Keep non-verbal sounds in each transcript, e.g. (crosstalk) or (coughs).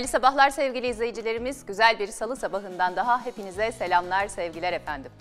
Hayırlı sabahlar sevgili izleyicilerimiz. Güzel bir salı sabahından daha hepinize selamlar, sevgiler efendim.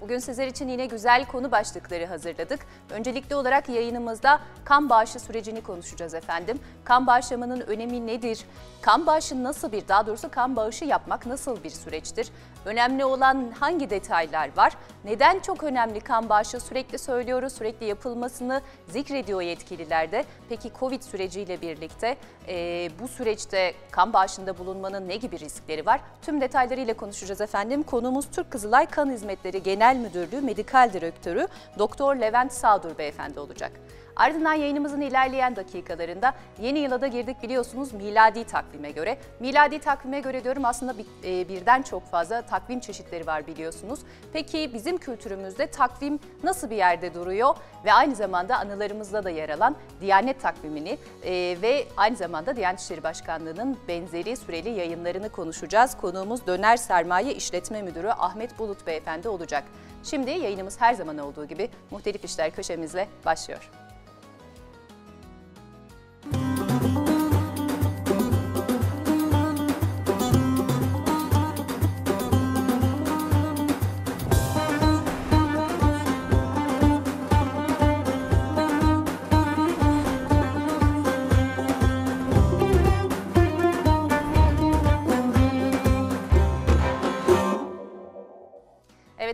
Bugün sizler için yine güzel konu başlıkları hazırladık. Öncelikli olarak yayınımızda kan bağışı sürecini konuşacağız efendim. Kan bağışlamanın önemi nedir? Kan bağışı nasıl bir, daha doğrusu kan bağışı yapmak nasıl bir süreçtir? Önemli olan hangi detaylar var? Neden çok önemli kan bağışı sürekli söylüyoruz, sürekli yapılmasını zikrediyor yetkililer de. Peki Covid süreciyle birlikte e, bu süreçte kan bağışında bulunmanın ne gibi riskleri var? Tüm detaylarıyla konuşacağız efendim. Konuğumuz Türk Kızılay Kan Hizmetleri Genel Müdürlüğü Medikal Direktörü Doktor Levent Sağdur Beyefendi olacak. Ardından yayınımızın ilerleyen dakikalarında yeni yıla da girdik biliyorsunuz miladi takvime göre. Miladi takvime göre diyorum aslında bir, e, birden çok fazla takvim çeşitleri var biliyorsunuz. Peki bizim kültürümüzde takvim nasıl bir yerde duruyor ve aynı zamanda anılarımızda da yer alan Diyanet takvimini e, ve aynı zamanda Diyanet İşleri Başkanlığı'nın benzeri süreli yayınlarını konuşacağız. Konuğumuz Döner Sermaye İşletme Müdürü Ahmet Bulut Beyefendi olacak. Şimdi yayınımız her zaman olduğu gibi muhtelif işler köşemizle başlıyor.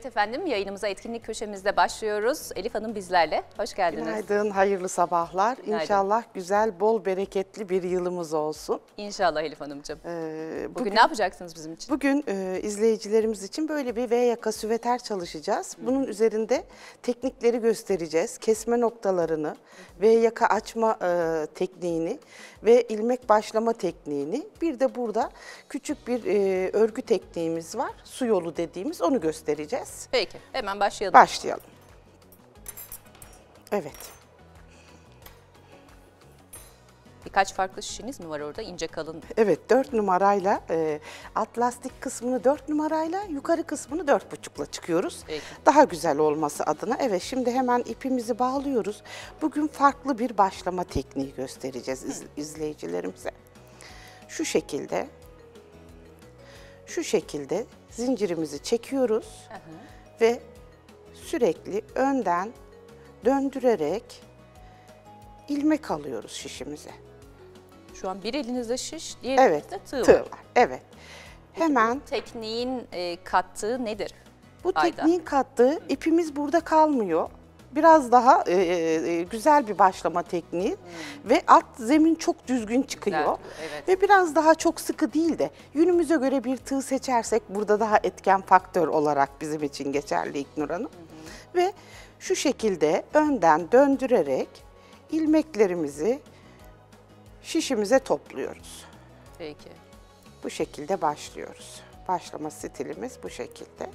Evet efendim yayınımıza etkinlik köşemizde başlıyoruz. Elif Hanım bizlerle. Hoş geldiniz. Günaydın, hayırlı sabahlar. Günaydın. İnşallah güzel, bol, bereketli bir yılımız olsun. İnşallah Elif Hanımcığım. Ee, bugün, bugün ne yapacaksınız bizim için? Bugün e, izleyicilerimiz için böyle bir V yaka süveter çalışacağız. Bunun Hı. üzerinde teknikleri göstereceğiz. Kesme noktalarını, Hı. V yaka açma e, tekniğini, ve ilmek başlama tekniğini. Bir de burada küçük bir e, örgü tekniğimiz var. Su yolu dediğimiz onu göstereceğiz. Peki hemen başlayalım. Başlayalım. Evet. Birkaç farklı şişiniz mi var orada ince kalın? Evet 4 numarayla e, alt lastik kısmını 4 numarayla yukarı kısmını 4,5'la çıkıyoruz. Peki. Daha güzel olması adına evet şimdi hemen ipimizi bağlıyoruz. Bugün farklı bir başlama tekniği göstereceğiz iz, izleyicilerimize. Şu şekilde şu şekilde zincirimizi çekiyoruz hı hı. ve sürekli önden döndürerek ilmek alıyoruz şişimize şu an. Bir elinizde şiş, diğer evet, elinizde tığ, tığ var. var. Evet. Hemen. Bu tekniğin e, kattığı nedir? Bu Ayda. tekniğin kattığı ipimiz burada kalmıyor. Biraz daha e, e, e, güzel bir başlama tekniği hmm. ve alt zemin çok düzgün çıkıyor. Güzel, evet. Ve biraz daha çok sıkı değil de yünümüze göre bir tığ seçersek burada daha etken faktör olarak bizim için geçerli İknur Hanım. Hmm. Ve şu şekilde önden döndürerek ilmeklerimizi şişimize topluyoruz. Peki. Bu şekilde başlıyoruz. Başlama stilimiz bu şekilde.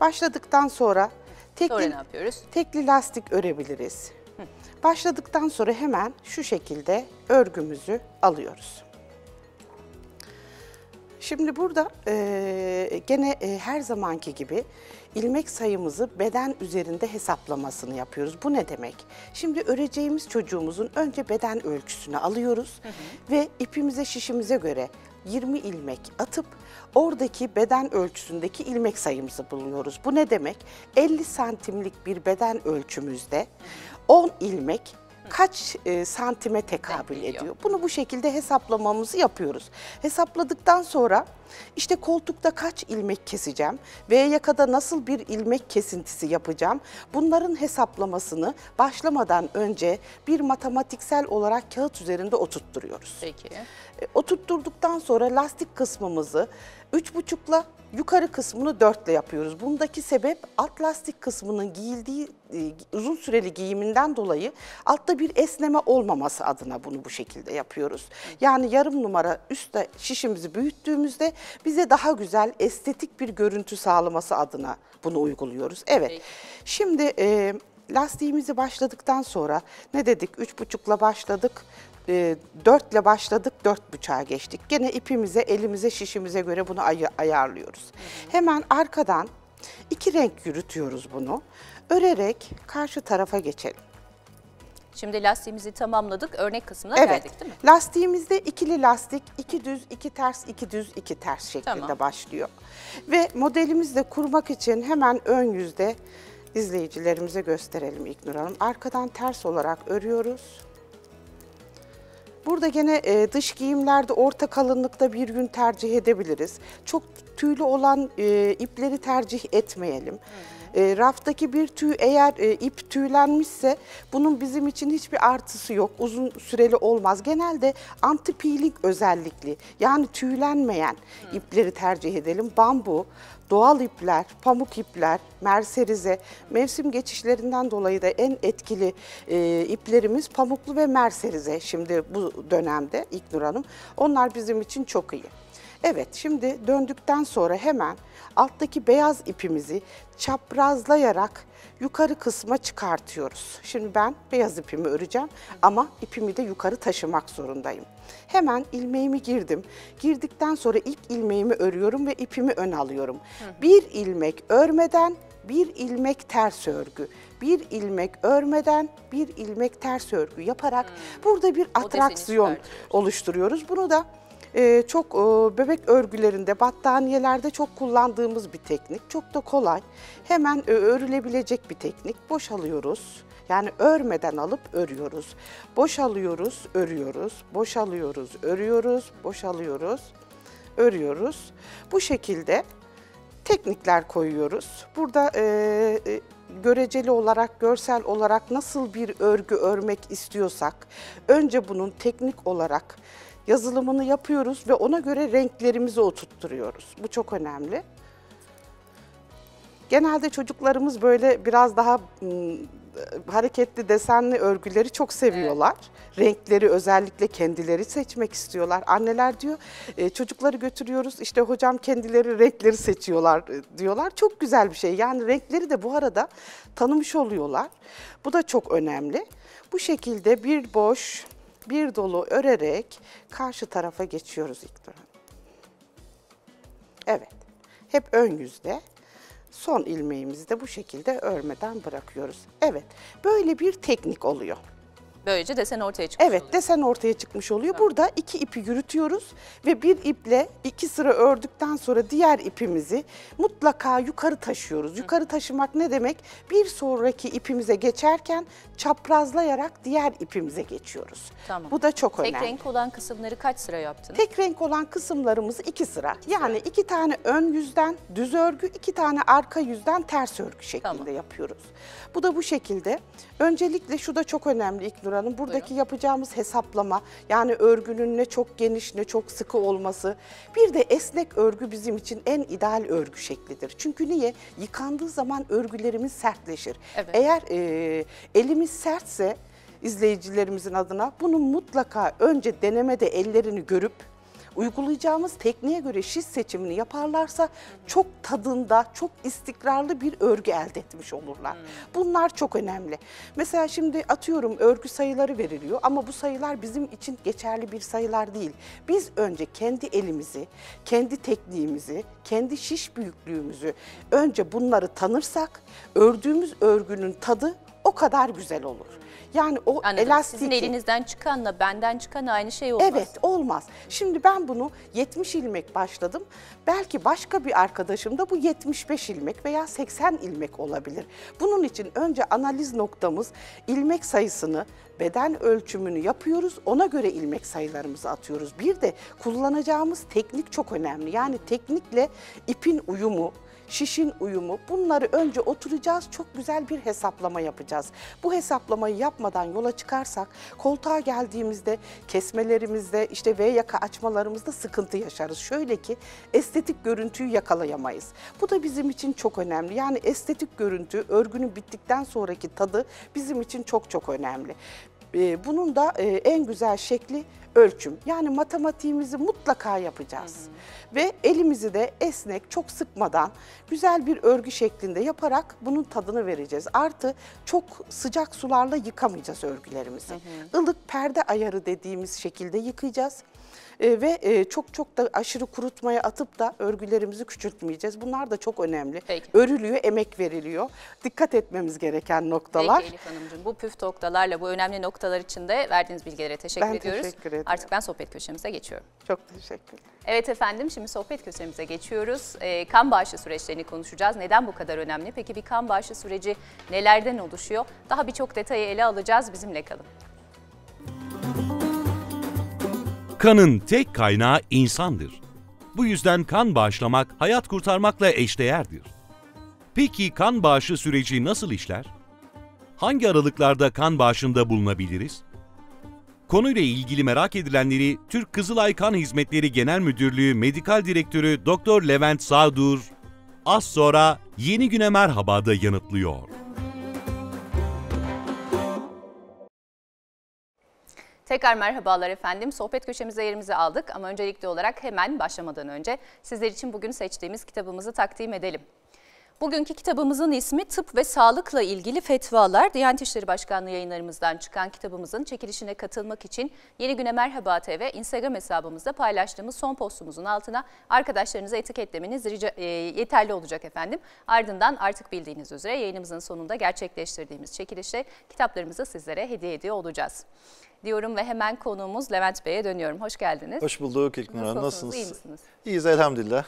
Başladıktan sonra tekli, sonra ne yapıyoruz? tekli lastik örebiliriz. Başladıktan sonra hemen şu şekilde örgümüzü alıyoruz. Şimdi burada e, gene e, her zamanki gibi ilmek sayımızı beden üzerinde hesaplamasını yapıyoruz. Bu ne demek? Şimdi öreceğimiz çocuğumuzun önce beden ölçüsünü alıyoruz hı hı. ve ipimize şişimize göre 20 ilmek atıp oradaki beden ölçüsündeki ilmek sayımızı buluyoruz. Bu ne demek? 50 santimlik bir beden ölçümüzde 10 ilmek kaç e, santime tekabül ediyor. ediyor. Bunu bu şekilde hesaplamamızı yapıyoruz. Hesapladıktan sonra işte koltukta kaç ilmek keseceğim, V yakada nasıl bir ilmek kesintisi yapacağım bunların hesaplamasını başlamadan önce bir matematiksel olarak kağıt üzerinde oturtturuyoruz. Peki. E, oturtturduktan sonra lastik kısmımızı 3,5'la yukarı kısmını dörtle yapıyoruz. Bundaki sebep alt lastik kısmının giyildiği e, uzun süreli giyiminden dolayı altta bir esneme olmaması adına bunu bu şekilde yapıyoruz. Yani yarım numara üstte şişimizi büyüttüğümüzde bize daha güzel estetik bir görüntü sağlaması adına bunu uyguluyoruz. Evet. Şimdi e, lastiğimizi başladıktan sonra ne dedik? 3,5'la başladık e, 4 ile başladık 4,5'a geçtik. Gene ipimize, elimize, şişimize göre bunu ay ayarlıyoruz. Hı hı. Hemen arkadan iki renk yürütüyoruz bunu. Örerek karşı tarafa geçelim. Şimdi lastiğimizi tamamladık. Örnek kısmına evet. geldik değil mi? Lastiğimizde ikili lastik, iki düz, iki ters, iki düz, iki ters şeklinde tamam. başlıyor. Ve modelimizde kurmak için hemen ön yüzde izleyicilerimize gösterelim İknur Hanım. Arkadan ters olarak örüyoruz. Burada gene e, dış giyimlerde orta kalınlıkta bir gün tercih edebiliriz. Çok tüylü olan e, ipleri tercih etmeyelim. Evet. E, raftaki bir tüy eğer e, ip tüylenmişse bunun bizim için hiçbir artısı yok. Uzun süreli olmaz. Genelde anti peeling özellikli yani tüylenmeyen Hı. ipleri tercih edelim. Bambu, doğal ipler, pamuk ipler, merserize, mevsim geçişlerinden dolayı da en etkili e, iplerimiz pamuklu ve merserize şimdi bu dönemde İknur Hanım. Onlar bizim için çok iyi. Evet şimdi döndükten sonra hemen alttaki beyaz ipimizi çaprazlayarak yukarı kısma çıkartıyoruz. Şimdi ben beyaz ipimi öreceğim ama ipimi de yukarı taşımak zorundayım. Hemen ilmeğimi girdim. Girdikten sonra ilk ilmeğimi örüyorum ve ipimi ön alıyorum. Bir ilmek örmeden bir ilmek ters örgü, bir ilmek örmeden bir ilmek ters örgü yaparak hmm. burada bir atraksiyon oluşturuyoruz. Bunu da ee, çok e, bebek örgülerinde, battaniyelerde çok kullandığımız bir teknik. Çok da kolay. Hemen e, örülebilecek bir teknik. Boşalıyoruz. Yani örmeden alıp örüyoruz. Boşalıyoruz, örüyoruz. Boşalıyoruz, örüyoruz. Boşalıyoruz, örüyoruz. Bu şekilde teknikler koyuyoruz. Burada e, e göreceli olarak, görsel olarak nasıl bir örgü örmek istiyorsak önce bunun teknik olarak yazılımını yapıyoruz ve ona göre renklerimizi oturtturuyoruz. Bu çok önemli. Genelde çocuklarımız böyle biraz daha ım, e, hareketli desenli örgüleri çok seviyorlar. Evet. Renkleri özellikle kendileri seçmek istiyorlar. Anneler diyor e, çocukları götürüyoruz işte hocam kendileri renkleri seçiyorlar e, diyorlar. Çok güzel bir şey yani renkleri de bu arada tanımış oluyorlar. Bu da çok önemli. Bu şekilde bir boş bir dolu örerek karşı tarafa geçiyoruz ilk duran. Evet. Hep ön yüzde. Son ilmeğimizi de bu şekilde örmeden bırakıyoruz. Evet. Böyle bir teknik oluyor. Böylece desen ortaya çıkmış Evet oluyor. desen ortaya çıkmış oluyor. Tamam. Burada iki ipi yürütüyoruz ve bir iple iki sıra ördükten sonra diğer ipimizi mutlaka yukarı taşıyoruz. Yukarı taşımak ne demek? Bir sonraki ipimize geçerken çaprazlayarak diğer ipimize geçiyoruz. Tamam. Bu da çok Tek önemli. Tek renk olan kısımları kaç sıra yaptınız? Tek renk olan kısımlarımız iki sıra. İki yani sıra. iki tane ön yüzden düz örgü, iki tane arka yüzden ters örgü şeklinde tamam. yapıyoruz. Bu da bu şekilde. Öncelikle şu da çok önemli İknur Hanım. Buradaki Buyurun. yapacağımız hesaplama yani örgünün ne çok geniş ne çok sıkı olması. Bir de esnek örgü bizim için en ideal örgü şeklidir. Çünkü niye? Yıkandığı zaman örgülerimiz sertleşir. Evet. Eğer e, elimiz sertse izleyicilerimizin adına bunu mutlaka önce denemede ellerini görüp uygulayacağımız tekniğe göre şiş seçimini yaparlarsa çok tadında, çok istikrarlı bir örgü elde etmiş olurlar. Hmm. Bunlar çok önemli. Mesela şimdi atıyorum örgü sayıları veriliyor ama bu sayılar bizim için geçerli bir sayılar değil. Biz önce kendi elimizi, kendi tekniğimizi, kendi şiş büyüklüğümüzü önce bunları tanırsak ördüğümüz örgünün tadı o kadar güzel olur. Yani o Anladım. elastik. Sizin elinizden çıkanla benden çıkan aynı şey olmaz. Evet olmaz. Şimdi ben bunu 70 ilmek başladım. Belki başka bir arkadaşım da bu 75 ilmek veya 80 ilmek olabilir. Bunun için önce analiz noktamız ilmek sayısını beden ölçümünü yapıyoruz. Ona göre ilmek sayılarımızı atıyoruz. Bir de kullanacağımız teknik çok önemli. Yani teknikle ipin uyumu, şişin uyumu bunları önce oturacağız çok güzel bir hesaplama yapacağız. Bu hesaplamayı yapmadan yola çıkarsak koltuğa geldiğimizde kesmelerimizde işte V yaka açmalarımızda sıkıntı yaşarız. Şöyle ki estetik görüntüyü yakalayamayız. Bu da bizim için çok önemli. Yani estetik görüntü örgünün bittikten sonraki tadı bizim için çok çok önemli. Ee, bunun da e, en güzel şekli ölçüm. Yani matematiğimizi mutlaka yapacağız. Hı hı. Ve elimizi de esnek, çok sıkmadan güzel bir örgü şeklinde yaparak bunun tadını vereceğiz. Artı çok sıcak sularla yıkamayacağız örgülerimizi. Hı hı. Ilık perde ayarı dediğimiz şekilde yıkayacağız e, ve e, çok çok da aşırı kurutmaya atıp da örgülerimizi küçültmeyeceğiz. Bunlar da çok önemli. Peki. Örülüyor, emek veriliyor. Dikkat etmemiz gereken noktalar. Peki Elif Hanımcığım bu püf noktalarla bu önemli noktalar için de verdiğiniz bilgilere teşekkür ben ediyoruz. Teşekkür ederim. Artık ben sohbet köşemize geçiyorum. Çok teşekkür Evet efendim şimdi sohbet köşemize geçiyoruz. E, kan bağışı süreçlerini konuşacağız. Neden bu kadar önemli? Peki bir kan bağışı süreci nelerden oluşuyor? Daha birçok detayı ele alacağız. Bizimle kalın. Müzik Kanın tek kaynağı insandır. Bu yüzden kan bağışlamak hayat kurtarmakla eşdeğerdir. Peki kan bağışı süreci nasıl işler? Hangi aralıklarda kan bağışında bulunabiliriz? Konuyla ilgili merak edilenleri Türk Kızılay Kan Hizmetleri Genel Müdürlüğü Medikal Direktörü Doktor Levent Sağdur az sonra Yeni Güne Merhaba'da yanıtlıyor. Tekrar merhabalar efendim. Sohbet köşemize yerimizi aldık ama öncelikli olarak hemen başlamadan önce sizler için bugün seçtiğimiz kitabımızı takdim edelim. Bugünkü kitabımızın ismi Tıp ve Sağlıkla Ilgili Fetvalar. Diyanet İşleri Başkanlığı yayınlarımızdan çıkan kitabımızın çekilişine katılmak için Yeni Güne Merhaba TV Instagram hesabımızda paylaştığımız son postumuzun altına arkadaşlarınızı etiketlemeniz rica, e, yeterli olacak efendim. Ardından artık bildiğiniz üzere yayınımızın sonunda gerçekleştirdiğimiz çekilişte kitaplarımızı sizlere hediye ediyor olacağız diyorum ve hemen konuğumuz Levent Bey'e dönüyorum. Hoş geldiniz. Hoş bulduk İlknur Hanım. Nasılsınız? İyi misiniz? İyiyiz elhamdülillah.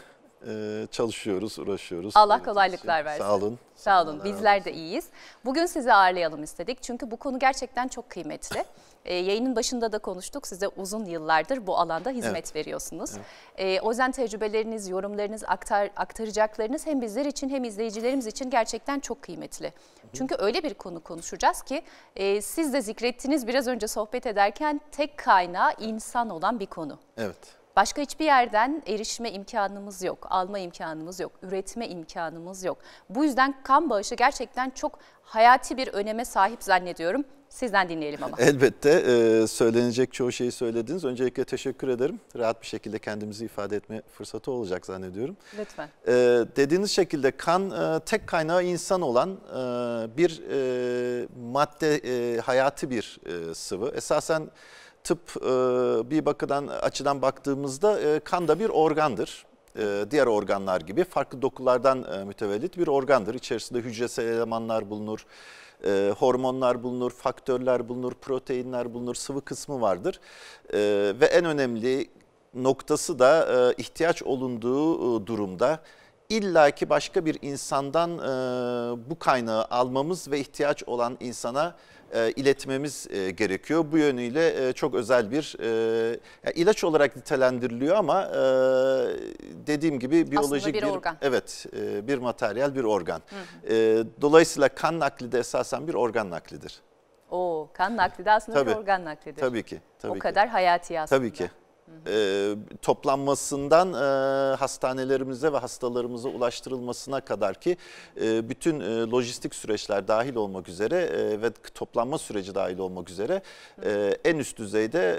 Ee, çalışıyoruz, uğraşıyoruz. Allah kolaylıklar versin. Sağ olun. Sağ olun. Bizler de iyiyiz. Bugün sizi ağırlayalım istedik. Çünkü bu konu gerçekten çok kıymetli. (laughs) Ee, yayının başında da konuştuk. Size uzun yıllardır bu alanda hizmet evet. veriyorsunuz. Evet. E, o yüzden tecrübeleriniz, yorumlarınız, aktar, aktaracaklarınız hem bizler için hem izleyicilerimiz için gerçekten çok kıymetli. Hı hı. Çünkü öyle bir konu konuşacağız ki e, siz de zikrettiniz biraz önce sohbet ederken tek kaynağı insan olan bir konu. Evet. Başka hiçbir yerden erişme imkanımız yok, alma imkanımız yok, üretme imkanımız yok. Bu yüzden kan bağışı gerçekten çok hayati bir öneme sahip zannediyorum. Sizden dinleyelim ama. Elbette e, söylenecek çoğu şeyi söylediniz. Öncelikle teşekkür ederim. Rahat bir şekilde kendimizi ifade etme fırsatı olacak zannediyorum. Lütfen. E, dediğiniz şekilde kan e, tek kaynağı insan olan e, bir e, madde e, hayatı bir e, sıvı. Esasen tıp e, bir bakıdan açıdan baktığımızda e, kan da bir organdır e, diğer organlar gibi farklı dokulardan e, mütevellit bir organdır. İçerisinde hücresel elemanlar bulunur, e, hormonlar bulunur, faktörler bulunur, proteinler bulunur, sıvı kısmı vardır. E, ve en önemli noktası da e, ihtiyaç olunduğu e, durumda ki başka bir insandan e, bu kaynağı almamız ve ihtiyaç olan insana e, iletmemiz e, gerekiyor. Bu yönüyle e, çok özel bir e, yani ilaç olarak nitelendiriliyor ama e, dediğim gibi biyolojik bir, bir organ. evet e, bir materyal bir organ. Hı hı. E, dolayısıyla kan nakli de esasen bir organ naklidir. O kan nakli de aslında tabii, bir organ naklidir. Tabii ki. Tabii o ki. kadar hayati aslında. Tabii ki e, toplanmasından e, hastanelerimize ve hastalarımıza ulaştırılmasına kadar ki e, bütün e, lojistik süreçler dahil olmak üzere e, ve toplanma süreci dahil olmak üzere e, en üst düzeyde e,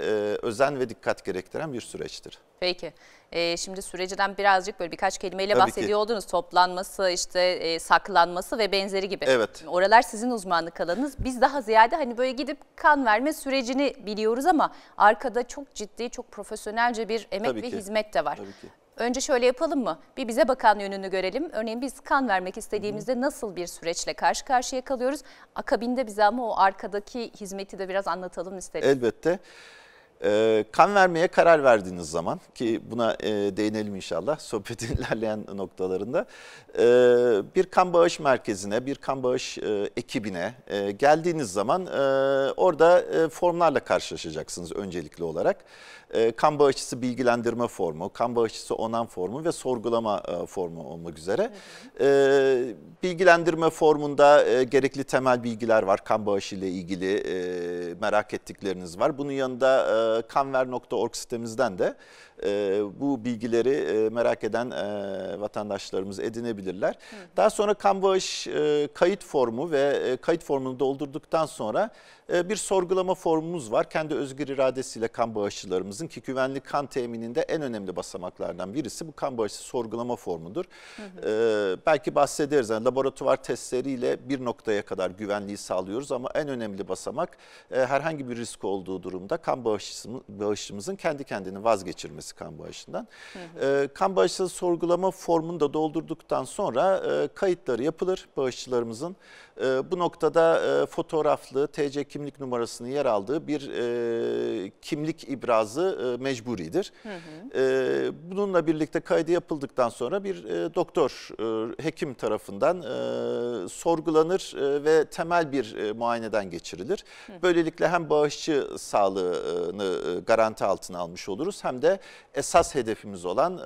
özen ve dikkat gerektiren bir süreçtir. Peki. E, şimdi süreciden birazcık böyle birkaç kelimeyle Tabii bahsediyor oldunuz. Toplanması, işte e, saklanması ve benzeri gibi. Evet. Oralar sizin uzmanlık alanınız. Biz daha ziyade hani böyle gidip kan verme sürecini biliyoruz ama arkada çok ciddi, çok profesyonel profesyonelce bir emek Tabii ve ki. hizmet de var. Tabii ki. Önce şöyle yapalım mı? Bir bize bakan yönünü görelim. Örneğin biz kan vermek istediğimizde nasıl bir süreçle karşı karşıya kalıyoruz? Akabinde bize ama o arkadaki hizmeti de biraz anlatalım isteriz. Elbette. Ee, kan vermeye karar verdiğiniz zaman ki buna e, değinelim inşallah (laughs) sohbetin ilerleyen noktalarında e, bir kan bağış merkezine, bir kan bağış e, ekibine e, geldiğiniz zaman e, orada e, formlarla karşılaşacaksınız öncelikli olarak. Ee, kan bağışçısı bilgilendirme formu, kan bağışçısı onan formu ve sorgulama e, formu olmak üzere. Hı ee, bilgilendirme formunda e, gerekli temel bilgiler var. Kan bağışı ile ilgili e, merak ettikleriniz var. Bunun yanında kanver.org sitemizden de e, bu bilgileri e, merak eden e, vatandaşlarımız edinebilirler. Hı. Daha sonra kamboş e, kayıt formu ve e, kayıt formunu doldurduktan sonra e, bir sorgulama formumuz var. Kendi özgür iradesiyle kan bağışçılarımızın ki güvenli kan temininde en önemli basamaklardan birisi bu kan bağışı sorgulama formudur. Hı hı. E, belki bahsederiz yani laboratuvar testleriyle bir noktaya kadar güvenliği sağlıyoruz ama en önemli basamak e, herhangi bir risk olduğu durumda kan bağışçımızın kendi kendini vazgeçirmesi tanesi kan bağışından. Hı hı. E, kan bağışları sorgulama formunu da doldurduktan sonra e, kayıtları yapılır bağışçılarımızın. Ee, bu noktada e, fotoğraflı TC kimlik numarasının yer aldığı bir e, kimlik ibrazı e, mecburidir. Hı hı. Ee, bununla birlikte kaydı yapıldıktan sonra bir doktor, hekim tarafından sorgulanır ve temel bir muayeneden geçirilir. Hı. Böylelikle hem bağışçı sağlığını garanti altına almış oluruz hem de esas hedefimiz olan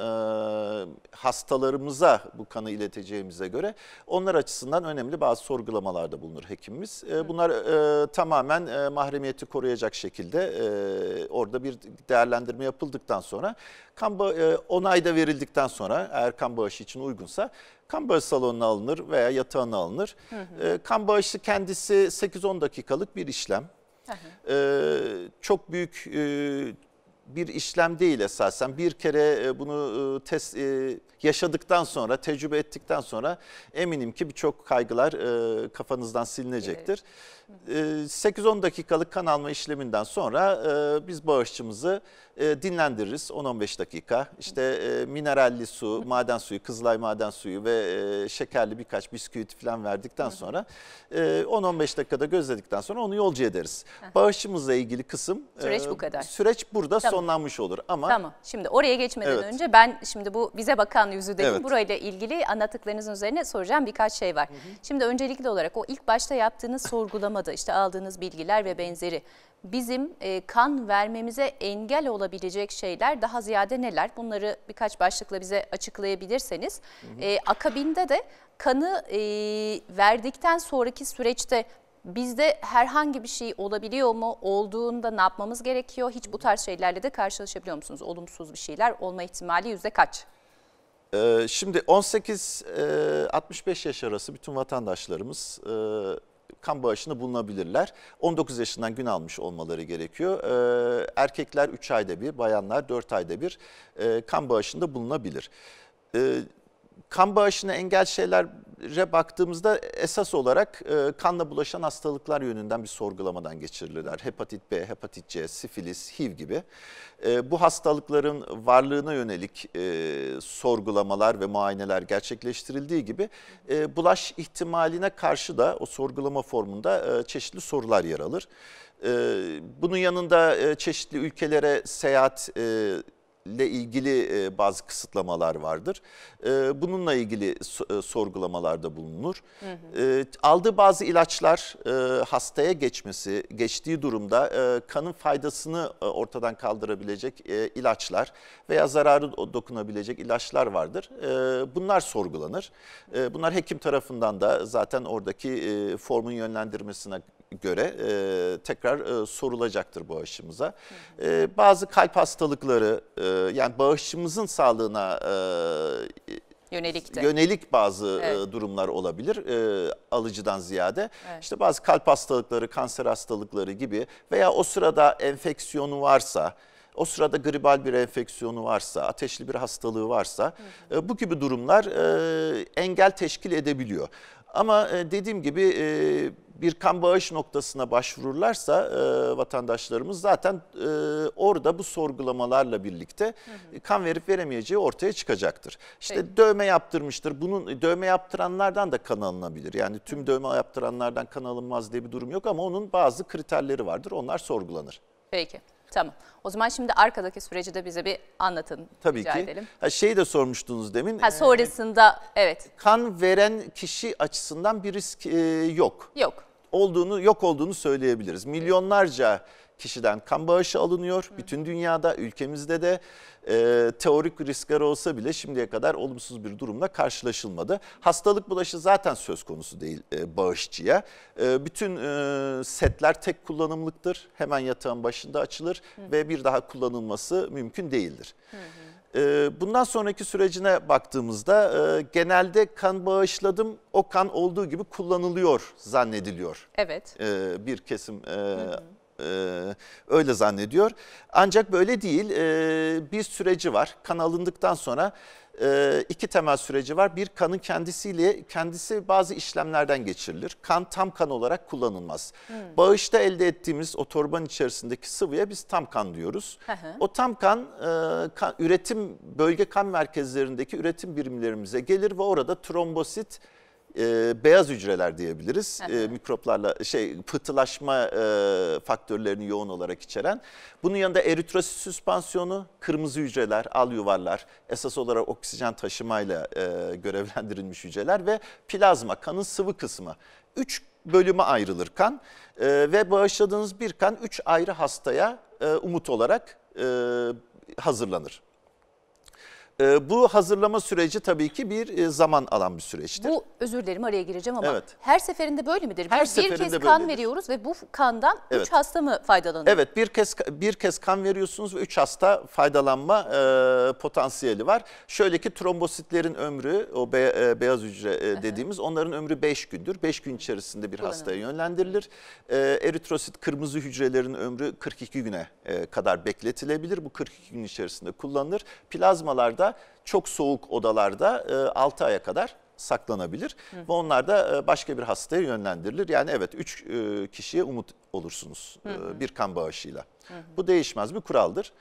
hastalarımıza bu kanı ileteceğimize göre onlar açısından önemli bazı sorgulamalar açıklamalarda bulunur hekimimiz. E, bunlar e, tamamen e, mahremiyeti koruyacak şekilde e, orada bir değerlendirme yapıldıktan sonra kan e, onay verildikten sonra eğer kan bağışı için uygunsa kan bağışı salonuna alınır veya yatağına alınır. Hı hı. E, kan bağışı kendisi 8-10 dakikalık bir işlem. Ee, çok büyük e, bir işlem değil esasen. Bir kere e, bunu e, test e, yaşadıktan sonra, tecrübe ettikten sonra eminim ki birçok kaygılar kafanızdan silinecektir. Evet. 8-10 ee, dakikalık kan alma işleminden sonra e, biz bağışçımızı e, dinlendiririz 10-15 dakika. İşte e, mineralli su, maden suyu, kızılay maden suyu ve şekerli birkaç bisküvit falan verdikten sonra 10-15 dakikada gözledikten sonra onu yolcu ederiz. Bağışçımızla ilgili kısım süreç bu kadar. Süreç burada tamam. sonlanmış olur ama Tamam. Şimdi oraya geçmeden evet. önce ben şimdi bu bize bakan yüzü dedim. Evet. Burayla ilgili anlattıklarınızın üzerine soracağım birkaç şey var. Hı hı. Şimdi öncelikli olarak o ilk başta yaptığınız sorgulama aşamada işte aldığınız bilgiler ve benzeri bizim e, kan vermemize engel olabilecek şeyler daha ziyade neler? Bunları birkaç başlıkla bize açıklayabilirseniz. Hı e, hı. akabinde de kanı e, verdikten sonraki süreçte bizde herhangi bir şey olabiliyor mu? Olduğunda ne yapmamız gerekiyor? Hiç bu tarz şeylerle de karşılaşabiliyor musunuz? Olumsuz bir şeyler olma ihtimali yüzde kaç? Ee, şimdi 18-65 yaş arası bütün vatandaşlarımız kan bağışında bulunabilirler. 19 yaşından gün almış olmaları gerekiyor. E, erkekler 3 ayda bir, bayanlar 4 ayda bir e, kan bağışında bulunabilir. E, kan bağışını engel şeylere baktığımızda esas olarak e, kanla bulaşan hastalıklar yönünden bir sorgulamadan geçirilirler. Hepatit B, hepatit C, sifilis, HIV gibi. E, bu hastalıkların varlığına yönelik e, sorgulamalar ve muayeneler gerçekleştirildiği gibi e, bulaş ihtimaline karşı da o sorgulama formunda e, çeşitli sorular yer alır. E, bunun yanında e, çeşitli ülkelere seyahat e, ile ilgili e, bazı kısıtlamalar vardır. E, bununla ilgili e, sorgulamalarda bulunur. Hı hı. aldığı bazı ilaçlar hastaya geçmesi, geçtiği durumda kanın faydasını ortadan kaldırabilecek ilaçlar veya zararı dokunabilecek ilaçlar vardır. bunlar sorgulanır. bunlar hekim tarafından da zaten oradaki formun yönlendirmesine göre e, tekrar e, sorulacaktır bağışçımıza. E, bazı kalp hastalıkları e, yani bağışımızın sağlığına e, Yönelik de. Yönelik bazı e, evet. durumlar olabilir e, alıcıdan ziyade. Evet. İşte bazı kalp hastalıkları, kanser hastalıkları gibi veya o sırada enfeksiyonu varsa, o sırada gribal bir enfeksiyonu varsa, ateşli bir hastalığı varsa hı hı. E, bu gibi durumlar e, engel teşkil edebiliyor. Ama e, dediğim gibi e, bir kan bağış noktasına başvururlarsa e, vatandaşlarımız zaten orada bu sorgulamalarla birlikte kan verip veremeyeceği ortaya çıkacaktır. İşte Peki. dövme yaptırmıştır. Bunun dövme yaptıranlardan da kan alınabilir. Yani tüm dövme yaptıranlardan kan alınmaz diye bir durum yok ama onun bazı kriterleri vardır. Onlar sorgulanır. Peki. Tamam. O zaman şimdi arkadaki süreci de bize bir anlatın. Tabii ki. Edelim. Ha, şeyi de sormuştunuz demin. Ha, sonrasında ee, evet. Kan veren kişi açısından bir risk e, yok. Yok. Olduğunu yok olduğunu söyleyebiliriz. Milyonlarca evet kişiden kan bağışı alınıyor. Hı. Bütün dünyada ülkemizde de e, teorik riskler olsa bile şimdiye kadar olumsuz bir durumla karşılaşılmadı. Hastalık bulaşı zaten söz konusu değil e, bağışçıya. E, bütün e, setler tek kullanımlıktır. Hemen yatağın başında açılır Hı. ve bir daha kullanılması mümkün değildir. Hı. E, bundan sonraki sürecine baktığımızda e, genelde kan bağışladım o kan olduğu gibi kullanılıyor zannediliyor. Evet. E, bir kesim hı hı. E, öyle zannediyor. Ancak böyle değil. E, bir süreci var. Kan alındıktan sonra e, iki temel süreci var. Bir kanın kendisiyle kendisi bazı işlemlerden geçirilir. Kan tam kan olarak kullanılmaz. Hmm. Bağışta elde ettiğimiz o torbanın içerisindeki sıvıya biz tam kan diyoruz. O tam kan, e, kan üretim bölge kan merkezlerindeki üretim birimlerimize gelir ve orada trombosit e, beyaz hücreler diyebiliriz. e, mikroplarla şey pıhtılaşma e, faktörlerini yoğun olarak içeren. Bunun yanında eritrosit süspansiyonu, kırmızı hücreler, al yuvarlar, esas olarak oksijen taşımayla e, görevlendirilmiş hücreler ve plazma, kanın sıvı kısmı. Üç bölüme ayrılır kan e, ve bağışladığınız bir kan üç ayrı hastaya e, umut olarak e, hazırlanır. E, bu hazırlama süreci tabii ki bir e, zaman alan bir süreçtir. Bu özür dilerim araya gireceğim ama evet. her seferinde böyle midir? Biz her bir kez böyledir. kan veriyoruz ve bu kandan 3 evet. hasta mı faydalanıyor? Evet bir kez bir kez kan veriyorsunuz ve 3 hasta faydalanma e, potansiyeli var. Şöyle ki trombositlerin ömrü o be, e, beyaz hücre e, dediğimiz onların ömrü 5 gündür. 5 gün içerisinde bir Kullanım. hastaya yönlendirilir. E, eritrosit kırmızı hücrelerin ömrü 42 güne e, kadar bekletilebilir. Bu 42 gün içerisinde kullanılır. Plazmalarda da çok soğuk odalarda e, 6 aya kadar saklanabilir Hı. ve onlar da e, başka bir hastaya yönlendirilir. Yani evet 3 e, kişiye umut olursunuz e, Hı. bir kan bağışıyla. Hı, Bu değişmez bir kuraldır.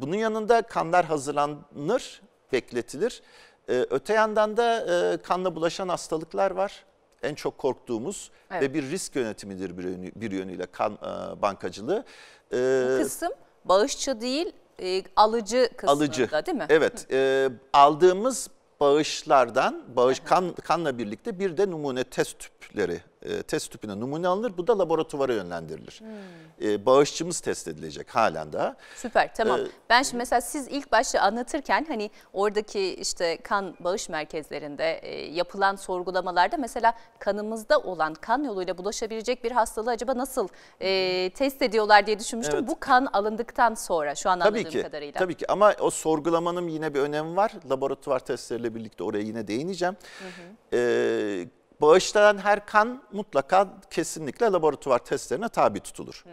Bunun yanında kanlar hazırlanır, bekletilir. Öte yandan da kanla bulaşan hastalıklar var. En çok korktuğumuz evet. ve bir risk yönetimidir bir, bir yönüyle kan bankacılığı. Bu kısım bağışçı değil e, alıcı kısmında alıcı. değil mi? Evet. E, aldığımız bağışlardan, bağış kan, kanla birlikte bir de numune test tüpleri e, test tüpüne numune alınır. Bu da laboratuvara yönlendirilir. Hmm. E, bağışçımız test edilecek halen daha. Süper e, tamam. Ee, ben şimdi mesela siz ilk başta anlatırken hani oradaki işte kan bağış merkezlerinde e, yapılan sorgulamalarda mesela kanımızda olan kan yoluyla bulaşabilecek bir hastalığı acaba nasıl e, test ediyorlar diye düşünmüştüm. Evet. Bu kan alındıktan sonra şu an tabii ki, kadarıyla. Tabii ki ama o sorgulamanın yine bir önemi var. Laboratuvar testleriyle birlikte oraya yine değineceğim. Hı hı. E, Bağışlanan her kan mutlaka kesinlikle laboratuvar testlerine tabi tutulur. Hı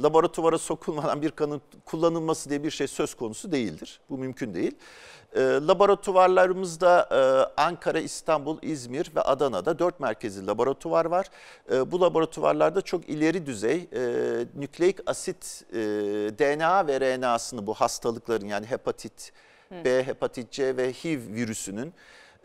hı. Laboratuvara sokulmadan bir kanın kullanılması diye bir şey söz konusu değildir. Bu mümkün değil. E, laboratuvarlarımızda e, Ankara, İstanbul, İzmir ve Adana'da dört merkezi laboratuvar var. E, bu laboratuvarlarda çok ileri düzey e, nükleik asit e, DNA ve RNA'sını bu hastalıkların yani hepatit, B, hepatit C ve HIV virüsünün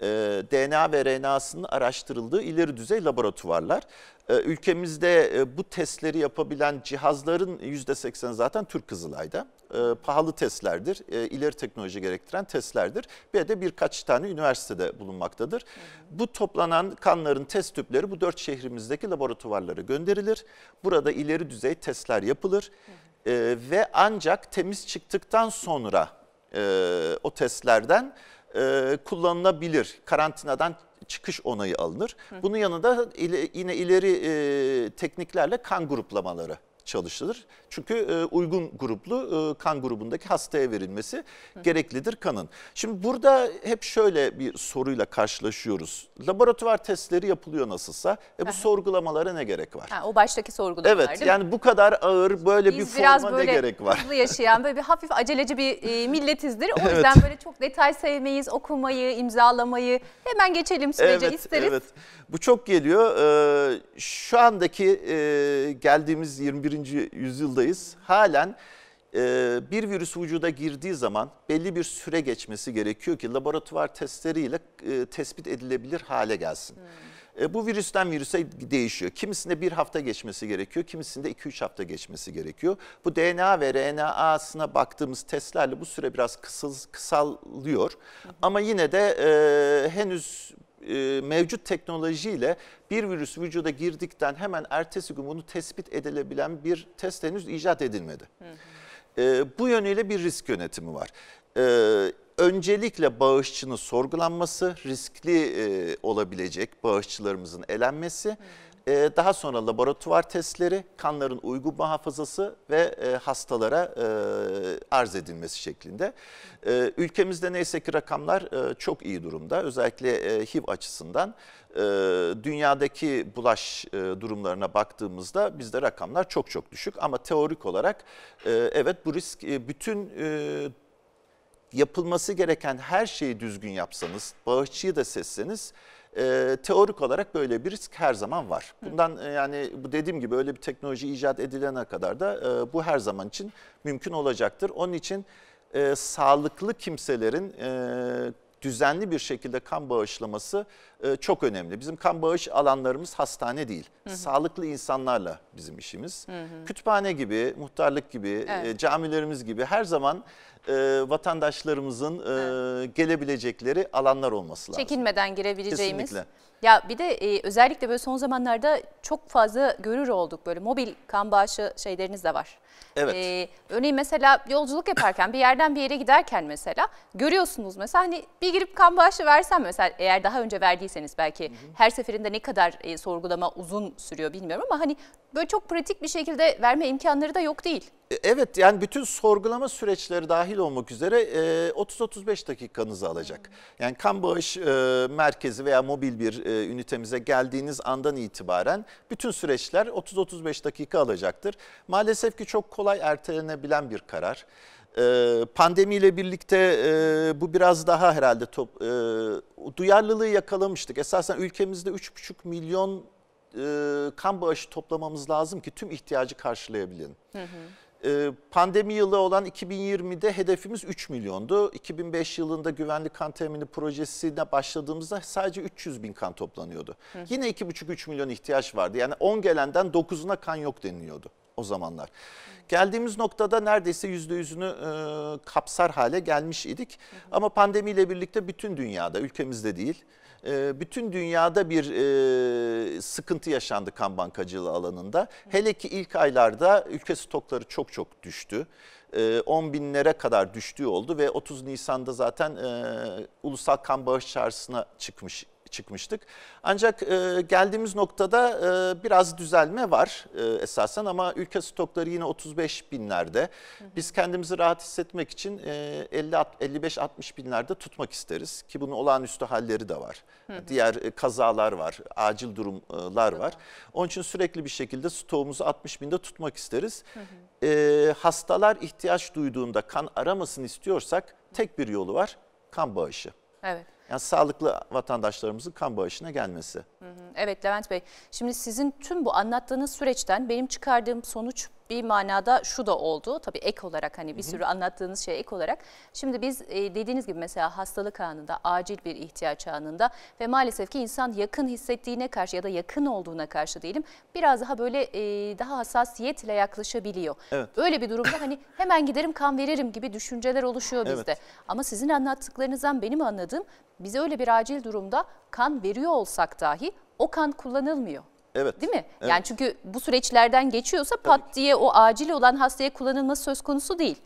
e, DNA ve RNA'sının araştırıldığı ileri düzey laboratuvarlar. E, ülkemizde e, bu testleri yapabilen cihazların %80'i zaten Türk Kızılay'da. E, pahalı testlerdir, e, ileri teknoloji gerektiren testlerdir Bir de birkaç tane üniversitede bulunmaktadır. Hı hı. Bu toplanan kanların test tüpleri bu dört şehrimizdeki laboratuvarlara gönderilir. Burada ileri düzey testler yapılır. Hı hı. Ee, ve ancak temiz çıktıktan sonra e, o testlerden e, kullanılabilir. Karantinadan çıkış onayı alınır. Hı. Bunun yanında ile, yine ileri e, tekniklerle kan gruplamaları çalışılır. Çünkü e, uygun gruplu e, kan grubundaki hastaya verilmesi gereklidir kanın. Şimdi burada hep şöyle bir soruyla karşılaşıyoruz. Laboratuvar testleri yapılıyor nasılsa. E, bu Aha. sorgulamalara ne gerek var? Ha, o baştaki sorgulamalar evet, değil mi? yani bu kadar ağır böyle Biz bir biraz forma böyle ne gerek var? hızlı yaşayan böyle bir hafif aceleci bir e, milletizdir. O (laughs) evet. yüzden böyle çok detay sevmeyiz, okumayı, imzalamayı hemen geçelim sürece evet, isteriz. Evet bu çok geliyor. şu andaki geldiğimiz 21. 21. yüzyıldayız. Halen e, bir virüs vücuda girdiği zaman belli bir süre geçmesi gerekiyor ki laboratuvar testleriyle e, tespit edilebilir hale gelsin. Hmm. E, bu virüsten virüse değişiyor. Kimisinde bir hafta geçmesi gerekiyor, kimisinde 2-3 hafta geçmesi gerekiyor. Bu DNA ve RNA'sına baktığımız testlerle bu süre biraz kısal, kısalıyor. Hmm. Ama yine de e, henüz e, mevcut teknolojiyle bir virüs vücuda girdikten hemen ertesi gün bunu tespit edilebilen bir test henüz icat edilmedi. Hı hı. E, bu yönüyle bir risk yönetimi var. E, öncelikle bağışçının sorgulanması, riskli e, olabilecek bağışçılarımızın elenmesi... Hı hı ee, daha sonra laboratuvar testleri, kanların uygun muhafazası ve e, hastalara e, arz edilmesi şeklinde. Ee, ülkemizde neyse ki rakamlar e, çok iyi durumda. Özellikle HIV açısından dünyadaki bulaş durumlarına baktığımızda bizde rakamlar çok çok düşük. Ama teorik olarak evet bu risk bütün yapılması gereken her şeyi düzgün yapsanız, bağışçıyı da sesseniz e, teorik olarak böyle bir risk her zaman var. Bundan e, yani bu dediğim gibi öyle bir teknoloji icat edilene kadar da e, bu her zaman için mümkün olacaktır. Onun için e, sağlıklı kimselerin e, düzenli bir şekilde kan bağışlaması e, çok önemli. Bizim kan bağış alanlarımız hastane değil. Hı hı. Sağlıklı insanlarla bizim işimiz. Hı hı. Kütüphane gibi, muhtarlık gibi, e, evet. e, camilerimiz gibi her zaman e, vatandaşlarımızın e, gelebilecekleri alanlar olması lazım. Çekinmeden girebileceğimiz. Kesinlikle. Ya bir de e, özellikle böyle son zamanlarda çok fazla görür olduk böyle mobil kan bağışı şeyleriniz de var. Evet. E, örneğin mesela yolculuk yaparken bir yerden bir yere giderken mesela görüyorsunuz mesela hani bir girip kan bağışı versem mesela eğer daha önce verdiyseniz belki hı hı. her seferinde ne kadar e, sorgulama uzun sürüyor bilmiyorum ama hani böyle çok pratik bir şekilde verme imkanları da yok değil. E, evet yani bütün sorgulama süreçleri dahil olmak üzere 30-35 e, dakikanızı alacak. Yani kan bağış e, merkezi veya mobil bir ünitemize geldiğiniz andan itibaren bütün süreçler 30-35 dakika alacaktır. Maalesef ki çok kolay ertelenebilen bir karar. Pandemiyle birlikte bu biraz daha herhalde top, duyarlılığı yakalamıştık. Esasen ülkemizde 3,5 milyon kan bağışı toplamamız lazım ki tüm ihtiyacı karşılayabilin. Hı hı. Ee, pandemi yılı olan 2020'de hedefimiz 3 milyondu. 2005 yılında güvenlik kan temini projesine başladığımızda sadece 300 bin kan toplanıyordu. Hı. Yine 2,5-3 milyon ihtiyaç vardı. Yani 10 gelenden 9'una kan yok deniliyordu o zamanlar. Geldiğimiz noktada neredeyse %100'ünü e, kapsar hale gelmiş idik. Hı hı. Ama pandemiyle birlikte bütün dünyada, ülkemizde değil ee, bütün dünyada bir e, sıkıntı yaşandı kan bankacılığı alanında. Hele ki ilk aylarda ülke stokları çok çok düştü. 10 ee, binlere kadar düştüğü oldu ve 30 Nisan'da zaten e, Ulusal Kan Bağış Çağrısı'na çıkmış çıkmıştık. Ancak e, geldiğimiz noktada e, biraz düzelme var e, esasen ama ülke stokları yine 35 binlerde. Biz kendimizi rahat hissetmek için e, 55-60 binlerde tutmak isteriz ki bunun olağanüstü halleri de var. Diğer e, kazalar var, acil durumlar var. Onun için sürekli bir şekilde stoğumuzu 60 binde tutmak isteriz. E, hastalar ihtiyaç duyduğunda kan aramasını istiyorsak tek bir yolu var kan bağışı. Evet. Yani sağlıklı vatandaşlarımızın kan bağışına gelmesi. Evet Levent Bey, şimdi sizin tüm bu anlattığınız süreçten benim çıkardığım sonuç bir manada şu da oldu. Tabii ek olarak hani bir sürü anlattığınız şey ek olarak. Şimdi biz e, dediğiniz gibi mesela hastalık anında, acil bir ihtiyaç anında ve maalesef ki insan yakın hissettiğine karşı ya da yakın olduğuna karşı diyelim biraz daha böyle e, daha hassasiyetle yaklaşabiliyor. Evet. Böyle bir durumda hani hemen giderim kan veririm gibi düşünceler oluşuyor bizde. Evet. Ama sizin anlattıklarınızdan benim anladığım biz öyle bir acil durumda kan veriyor olsak dahi o kan kullanılmıyor. Evet. Değil mi? Evet. Yani çünkü bu süreçlerden geçiyorsa Tabii. pat diye o acil olan hastaya kullanılması söz konusu değil.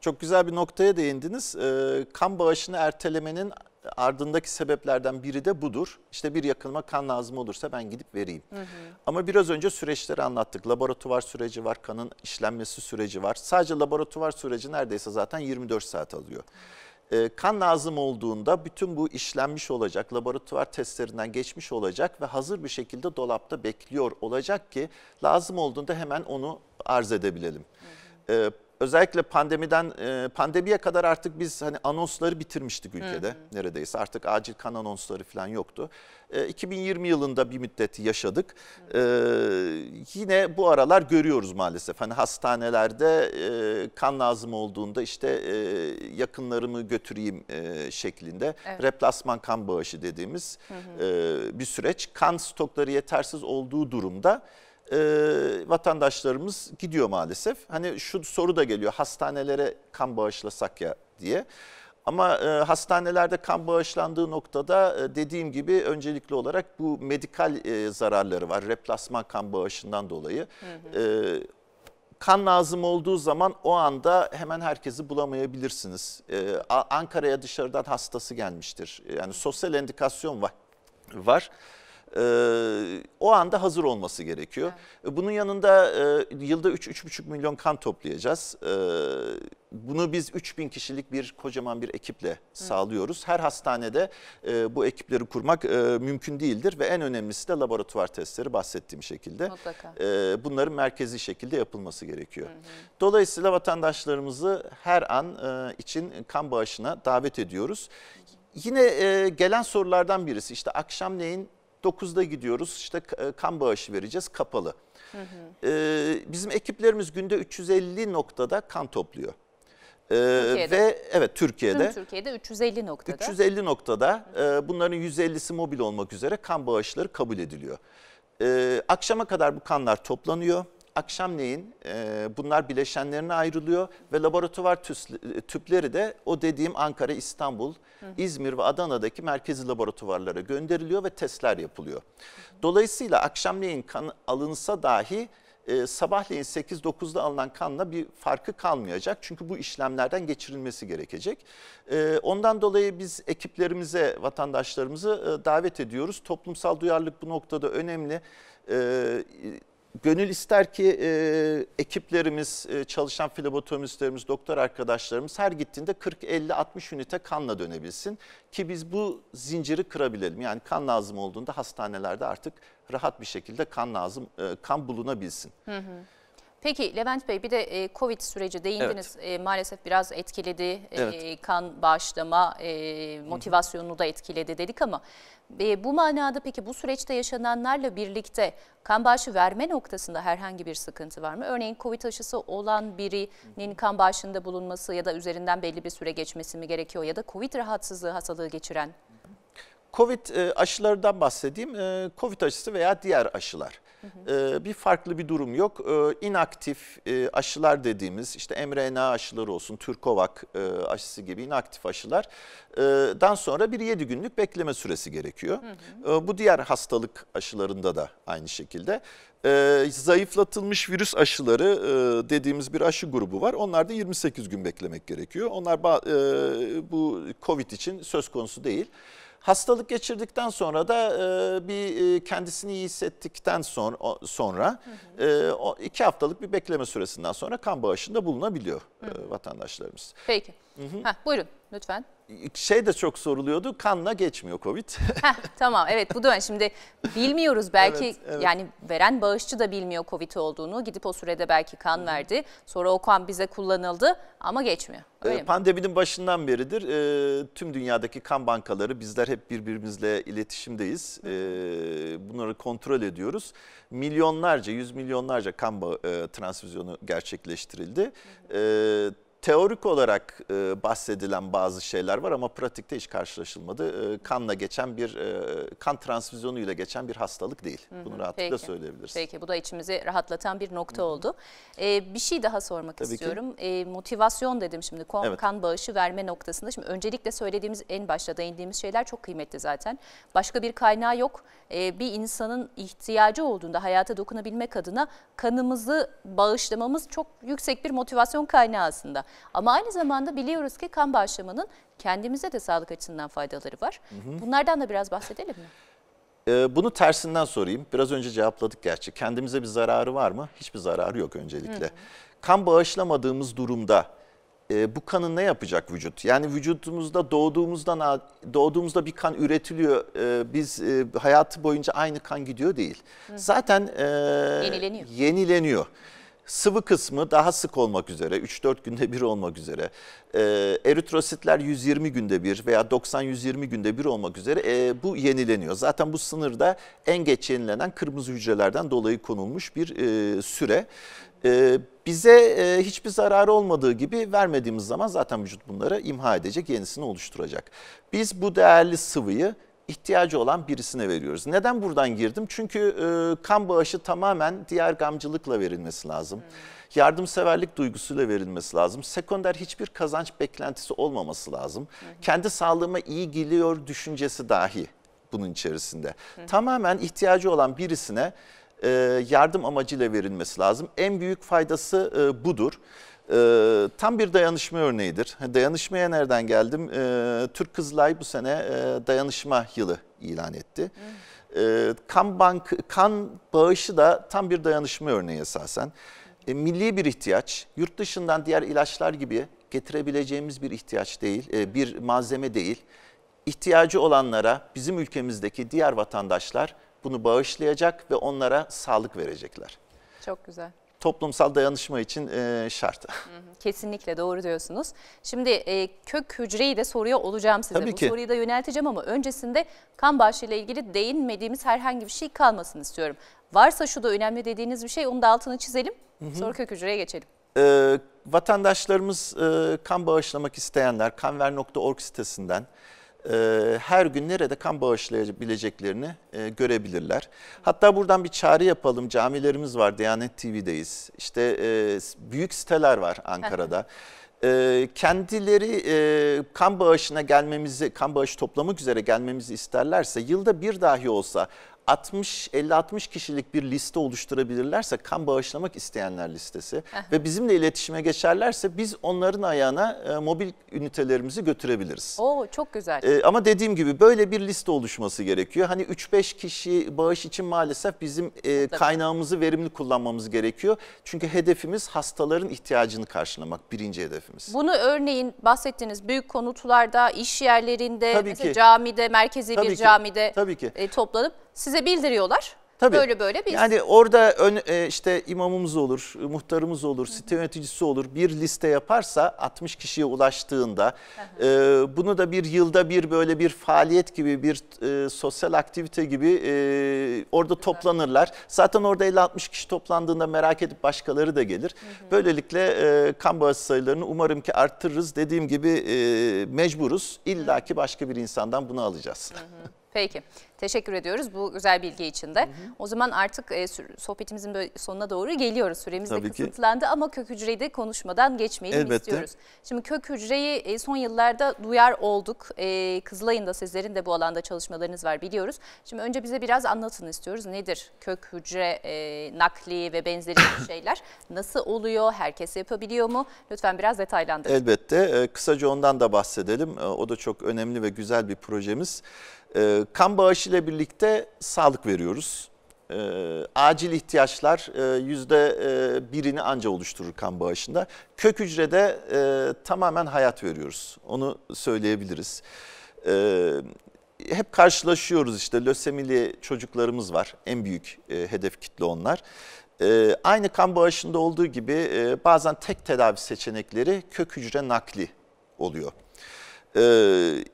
Çok güzel bir noktaya değindiniz. E, kan bağışını ertelemenin ardındaki sebeplerden biri de budur. İşte bir yakınıma kan lazım olursa ben gidip vereyim. Hı hı. Ama biraz önce süreçleri anlattık. Laboratuvar süreci var, kanın işlenmesi süreci var. Sadece laboratuvar süreci neredeyse zaten 24 saat alıyor. Hı. Ee, kan lazım olduğunda bütün bu işlenmiş olacak, laboratuvar testlerinden geçmiş olacak ve hazır bir şekilde dolapta bekliyor olacak ki lazım olduğunda hemen onu arz edebilelim. Hı ee, hı özellikle pandemiden e, pandemiye kadar artık biz hani anonsları bitirmiştik ülkede hı neredeyse. Artık acil kan anonsları falan yoktu. 2020 e, yılında bir müddet yaşadık. E, hı Yine bu aralar görüyoruz maalesef. Hani hastanelerde kan lazım olduğunda işte yakınlarımı götüreyim şeklinde evet. replasman kan bağışı dediğimiz hı hı. bir süreç. Kan stokları yetersiz olduğu durumda e, vatandaşlarımız gidiyor maalesef. Hani şu soru da geliyor hastanelere kan bağışlasak ya diye. Ama e, hastanelerde kan bağışlandığı noktada e, dediğim gibi öncelikli olarak bu medikal e, zararları var. Replasman kan bağışından dolayı. Hı hı. E, kan lazım olduğu zaman o anda hemen herkesi bulamayabilirsiniz. Ee, Ankara'ya dışarıdan hastası gelmiştir. E, yani sosyal endikasyon var. var e, o anda hazır olması gerekiyor. Evet. Bunun yanında e, yılda 3-3,5 milyon kan toplayacağız. E, bunu biz 3000 kişilik bir kocaman bir ekiple evet. sağlıyoruz. Her hastanede e, bu ekipleri kurmak e, mümkün değildir ve en önemlisi de laboratuvar testleri bahsettiğim şekilde. E, bunların merkezi şekilde yapılması gerekiyor. Hı hı. Dolayısıyla vatandaşlarımızı her an e, için kan bağışına davet ediyoruz. Yine e, gelen sorulardan birisi işte akşamleyin 9'da gidiyoruz işte e, kan bağışı vereceğiz kapalı. Hı hı. Ee, bizim ekiplerimiz günde 350 noktada kan topluyor. Ee, Ve evet Türkiye'de. Tüm Türkiye'de 350 noktada. 350 noktada e, bunların 150'si mobil olmak üzere kan bağışları kabul ediliyor. Ee, akşama kadar bu kanlar toplanıyor akşamleyin e, bunlar bileşenlerine ayrılıyor ve laboratuvar tüpleri de o dediğim Ankara, İstanbul, hı. İzmir ve Adana'daki merkezi laboratuvarlara gönderiliyor ve testler yapılıyor. Hı. Dolayısıyla akşamleyin kan alınsa dahi e, sabahleyin 8-9'da alınan kanla bir farkı kalmayacak. Çünkü bu işlemlerden geçirilmesi gerekecek. E, ondan dolayı biz ekiplerimize, vatandaşlarımızı e, davet ediyoruz. Toplumsal duyarlılık bu noktada önemli. E, Gönül ister ki e, ekiplerimiz, e, çalışan filobotomistlerimiz, doktor arkadaşlarımız her gittiğinde 40-50-60 ünite kanla dönebilsin. Ki biz bu zinciri kırabilelim. Yani kan lazım olduğunda hastanelerde artık rahat bir şekilde kan lazım, e, kan bulunabilsin. Hı hı. Peki Levent Bey bir de e, Covid süreci değindiniz evet. E, maalesef biraz etkiledi e, evet. kan bağışlama motivasyonunu da etkiledi dedik ama e, bu manada peki bu süreçte yaşananlarla birlikte kan bağışı verme noktasında herhangi bir sıkıntı var mı? Örneğin COVID aşısı olan birinin kan bağışında bulunması ya da üzerinden belli bir süre geçmesi mi gerekiyor ya da COVID rahatsızlığı hastalığı geçiren? Covid e, aşılarından bahsedeyim. E, Covid aşısı veya diğer aşılar. E, bir farklı bir durum yok. E, inaktif e, aşılar dediğimiz işte mRNA aşıları olsun, Türkovak e, aşısı gibi inaktif aşılar e, dan sonra bir 7 günlük bekleme süresi gerekiyor. Hı hı. E, bu diğer hastalık aşılarında da aynı şekilde. E, zayıflatılmış virüs aşıları e, dediğimiz bir aşı grubu var. Onlar da 28 gün beklemek gerekiyor. Onlar e, bu COVID için söz konusu değil. Hastalık geçirdikten sonra da e, bir e, kendisini iyi hissettikten sonra, sonra hı hı. E, iki haftalık bir bekleme süresinden sonra kan bağışında bulunabiliyor e, hı. E, vatandaşlarımız. Peki. Hı hı. Heh, buyurun lütfen şey de çok soruluyordu kanla geçmiyor Covid. (laughs) Heh, tamam evet bu dönem şimdi bilmiyoruz (laughs) belki evet, evet. yani veren bağışçı da bilmiyor Covid olduğunu gidip o sürede belki kan verdi sonra o kan bize kullanıldı ama geçmiyor. Ee, öyle ee, pandeminin başından beridir e, tüm dünyadaki kan bankaları bizler hep birbirimizle iletişimdeyiz e, bunları kontrol ediyoruz milyonlarca yüz milyonlarca kan e, transfüzyonu gerçekleştirildi. Hı. E, teorik olarak e, bahsedilen bazı şeyler var ama pratikte hiç karşılaşılmadı. E, kanla geçen bir e, kan transfüzyonuyla geçen bir hastalık değil. Hı hı, Bunu rahatlıkla peki. söyleyebiliriz. Peki bu da içimizi rahatlatan bir nokta hı. oldu. E, bir şey daha sormak Tabii istiyorum. Ki. E, motivasyon dedim şimdi kan, evet. kan bağışı verme noktasında. Şimdi öncelikle söylediğimiz en başta değindiğimiz şeyler çok kıymetli zaten. Başka bir kaynağı yok. E, bir insanın ihtiyacı olduğunda hayata dokunabilmek adına kanımızı bağışlamamız çok yüksek bir motivasyon kaynağı aslında. Ama aynı zamanda biliyoruz ki kan bağışlamanın kendimize de sağlık açısından faydaları var. Hı hı. Bunlardan da biraz bahsedelim mi? Ee, bunu tersinden sorayım. Biraz önce cevapladık gerçi. Kendimize bir zararı var mı? Hiçbir zararı yok öncelikle. Hı. Kan bağışlamadığımız durumda e, bu kanı ne yapacak vücut? Yani vücudumuzda doğduğumuzdan doğduğumuzda bir kan üretiliyor. E, biz e, hayatı boyunca aynı kan gidiyor değil. Hı. Zaten yenileniyor. yenileniyor. Sıvı kısmı daha sık olmak üzere 3-4 günde bir olmak üzere e, eritrositler 120 günde bir veya 90-120 günde bir olmak üzere e, bu yenileniyor. Zaten bu sınırda en geç yenilenen kırmızı hücrelerden dolayı konulmuş bir e, süre. E, bize e, hiçbir zararı olmadığı gibi vermediğimiz zaman zaten vücut bunları imha edecek, yenisini oluşturacak. Biz bu değerli sıvıyı ihtiyacı olan birisine veriyoruz. Neden buradan girdim? Çünkü e, kan bağışı tamamen diğer gamcılıkla verilmesi lazım. Hmm. Yardımseverlik duygusuyla verilmesi lazım. Sekonder hiçbir kazanç beklentisi olmaması lazım. Hmm. Kendi sağlığıma iyi geliyor düşüncesi dahi bunun içerisinde. Hmm. Tamamen ihtiyacı olan birisine e, yardım amacıyla verilmesi lazım. En büyük faydası e, budur. E, tam bir dayanışma örneğidir. Dayanışmaya nereden geldim? E, Türk Kızılay bu sene e, dayanışma yılı ilan etti. E, kan, bank, kan bağışı da tam bir dayanışma örneği esasen. E, milli bir ihtiyaç. Yurt dışından diğer ilaçlar gibi getirebileceğimiz bir ihtiyaç değil, e, bir malzeme değil. İhtiyacı olanlara bizim ülkemizdeki diğer vatandaşlar bunu bağışlayacak ve onlara sağlık verecekler. Çok güzel toplumsal dayanışma için e, şart. Kesinlikle doğru diyorsunuz. Şimdi e, kök hücreyi de soruya olacağım size. Tabii Bu ki. soruyu da yönelteceğim ama öncesinde kan bağışı ile ilgili değinmediğimiz herhangi bir şey kalmasın istiyorum. Varsa şu da önemli dediğiniz bir şey onu da altını çizelim. Hı hı. Sonra kök hücreye geçelim. E, vatandaşlarımız e, kan bağışlamak isteyenler kanver.org sitesinden e, her gün nerede kan bağışlayabileceklerini e, görebilirler. Hatta buradan bir çağrı yapalım. Camilerimiz var, Diyanet TV'deyiz. İşte e, büyük siteler var Ankara'da. kendileri kan bağışına gelmemizi, kan bağışı toplamak üzere gelmemizi isterlerse yılda bir dahi olsa 60 50-60 kişilik bir liste oluşturabilirlerse kan bağışlamak isteyenler listesi ve bizimle iletişime geçerlerse biz onların ayağına e, mobil ünitelerimizi götürebiliriz. Oo çok güzel. E, ama dediğim gibi böyle bir liste oluşması gerekiyor. Hani 3-5 kişi bağış için maalesef bizim e, kaynağımızı verimli kullanmamız gerekiyor. Çünkü hedefimiz hastaların ihtiyacını karşılamak birinci hedefimiz. Bunu örneğin bahsettiğiniz büyük konutlarda, iş yerlerinde, Tabii mesela ki. camide, merkezi Tabii bir ki, camide tabii ki. e, toplanıp size bildiriyorlar. Tabii. Böyle böyle biz. Yani orada ön, e, işte imamımız olur, e, muhtarımız olur, Hı -hı. site yöneticisi olur. Bir liste yaparsa 60 kişiye ulaştığında Hı e, bunu da bir yılda bir böyle bir faaliyet gibi bir e, sosyal aktivite gibi e, orada Güzel. toplanırlar. Zaten orada 50-60 kişi toplandığında merak edip başkaları da gelir. Böylelikle e, kan bağışı sayılarını umarım ki arttırırız. Dediğim gibi e, mecburuz. İlla ki başka bir insandan bunu alacağız. Hı hı. Peki. Teşekkür ediyoruz bu güzel bilgi için de. Hı hı. O zaman artık e, sohbetimizin böyle sonuna doğru geliyoruz. Süremiz Tabii de kısıtlandı ki. ama kök hücreyi de konuşmadan geçmeyelim Elbette. istiyoruz. Şimdi kök hücreyi e, son yıllarda duyar olduk. E, Kızılay'ın da sizlerin de bu alanda çalışmalarınız var biliyoruz. Şimdi önce bize biraz anlatın istiyoruz. Nedir kök hücre e, nakli ve benzeri (coughs) şeyler? Nasıl oluyor? Herkes yapabiliyor mu? Lütfen biraz detaylandırın. Elbette. E, kısaca ondan da bahsedelim. E, o da çok önemli ve güzel bir projemiz. E, kan ile birlikte sağlık veriyoruz. E, acil ihtiyaçlar e, yüzde e, birini anca oluşturur kan bağışında. Kök hücrede e, tamamen hayat veriyoruz. Onu söyleyebiliriz. E, hep karşılaşıyoruz işte lösemili çocuklarımız var. En büyük e, hedef kitle onlar. E, aynı kan bağışında olduğu gibi e, bazen tek tedavi seçenekleri kök hücre nakli oluyor. 2013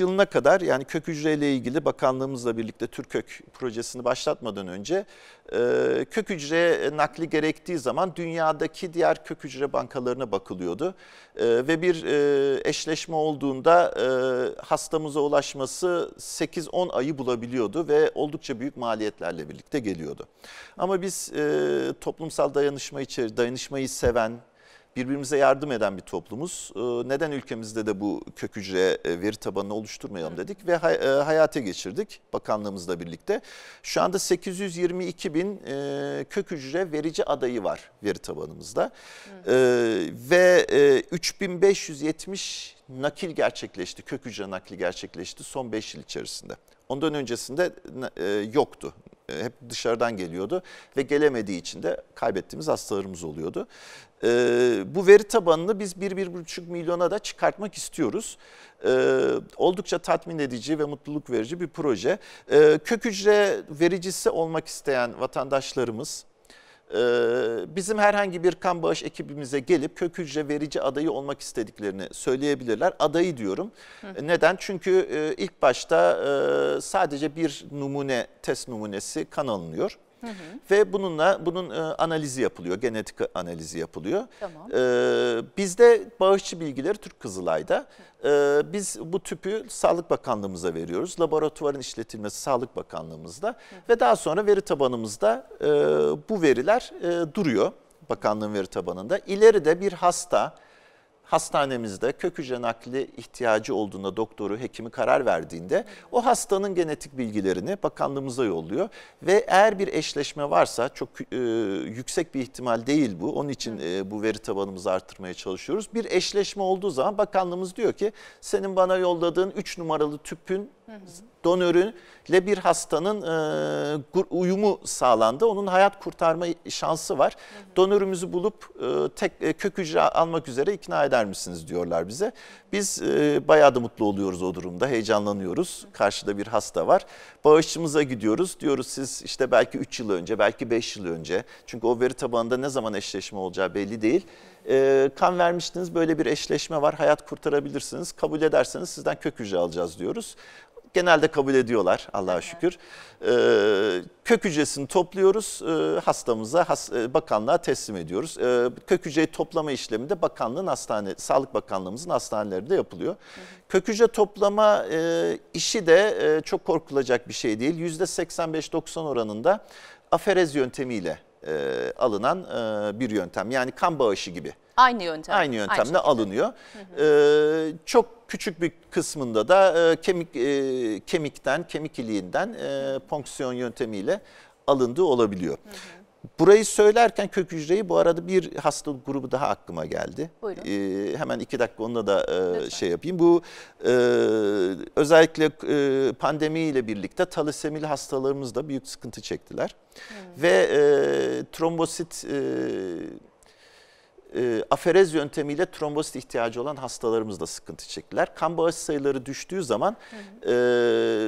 ee, e, yılına kadar yani kök hücreyle ilgili bakanlığımızla birlikte Türkök projesini başlatmadan önce e, kök hücre nakli gerektiği zaman dünyadaki diğer kök hücre bankalarına bakılıyordu. E, ve bir eşleşme olduğunda hastamıza ulaşması 8-10 ayı bulabiliyordu ve oldukça büyük maliyetlerle birlikte geliyordu. Ama biz toplumsal dayanışma içeri, dayanışmayı seven, birbirimize yardım eden bir toplumuz. Ee, neden ülkemizde de bu kök hücre e, veri tabanını oluşturmayalım dedik ve e, hayata geçirdik bakanlığımızla birlikte. Şu anda 822 bin e, kök hücre verici adayı var veri tabanımızda. Ee, ve 3570 nakil gerçekleşti, kök hücre nakli gerçekleşti son 5 yıl içerisinde. Ondan öncesinde yoktu hep dışarıdan geliyordu ve gelemediği için de kaybettiğimiz hastalarımız oluyordu. Ee, bu veri tabanını biz 1-1,5 milyona da çıkartmak istiyoruz. Ee, oldukça tatmin edici ve mutluluk verici bir proje. Ee, kök hücre vericisi olmak isteyen vatandaşlarımız ee, bizim herhangi bir kan bağış ekibimize gelip kök hücre verici adayı olmak istediklerini söyleyebilirler. Adayı diyorum. Hı. Ee, neden? Çünkü e, ilk başta e, sadece bir numune, test numunesi kan alınıyor. Hı Ve bununla bunun e, analizi yapılıyor, genetik analizi yapılıyor. Tamam. E, bizde bağışçı bilgileri Türk Kızılay'da. E, biz bu tüpü Sağlık Bakanlığımıza veriyoruz. Laboratuvarın işletilmesi Sağlık Bakanlığımızda hı. ve daha sonra veri tabanımızda e, bu veriler e, duruyor. Bakanlığın veri tabanında. İleride bir hasta hastanemizde kök hücre nakli ihtiyacı olduğunda doktoru, hekimi karar verdiğinde o hastanın genetik bilgilerini bakanlığımıza yolluyor. Ve eğer bir eşleşme varsa çok e, yüksek bir ihtimal değil bu. Onun için e, bu veri tabanımızı artırmaya çalışıyoruz. Bir eşleşme olduğu zaman bakanlığımız diyor ki senin bana yolladığın 3 numaralı tüpün donörüyle bir hastanın e, uyumu sağlandı. Onun hayat kurtarma şansı var. Hı hı. Donörümüzü bulup e, tek e, kök hücre almak üzere ikna eder misiniz diyorlar bize. Biz e, bayağı da mutlu oluyoruz o durumda. Heyecanlanıyoruz. Hı hı. Karşıda bir hasta var. Bağışçımıza gidiyoruz. Diyoruz siz işte belki 3 yıl önce, belki 5 yıl önce. Çünkü o veri tabanında ne zaman eşleşme olacağı belli değil. E, kan vermiştiniz böyle bir eşleşme var. Hayat kurtarabilirsiniz. Kabul ederseniz sizden kök hücre alacağız diyoruz. Genelde kabul ediyorlar Allah'a şükür. Ee, kök hücresini topluyoruz e, hastamıza has, e, bakanlığa teslim ediyoruz. E, kök hücreyi toplama işlemi de bakanlığın hastane, Sağlık Bakanlığımızın hastanelerinde yapılıyor. Hı hı. Kök hücre toplama e, işi de e, çok korkulacak bir şey değil. %85-90 oranında aferez yöntemiyle e, alınan e, bir yöntem yani kan bağışı gibi. Aynı yöntem. Aynı yöntemle Aynı alınıyor. Hı hı. Ee, çok küçük bir kısmında da e, kemik e, kemikten, kemik iliğinden e, ponksiyon yöntemiyle alındığı olabiliyor. Hı hı. Burayı söylerken kök hücreyi bu arada bir hastalık grubu daha aklıma geldi. Ee, hemen iki dakika onda da e, şey yapayım. Bu e, özellikle e, pandemiyle birlikte talisemili hastalarımız da büyük sıkıntı çektiler. Hmm. Ve e, trombosit e, e, aferez yöntemiyle trombosit ihtiyacı olan hastalarımız da sıkıntı çektiler. Kan bağış sayıları düştüğü zaman E,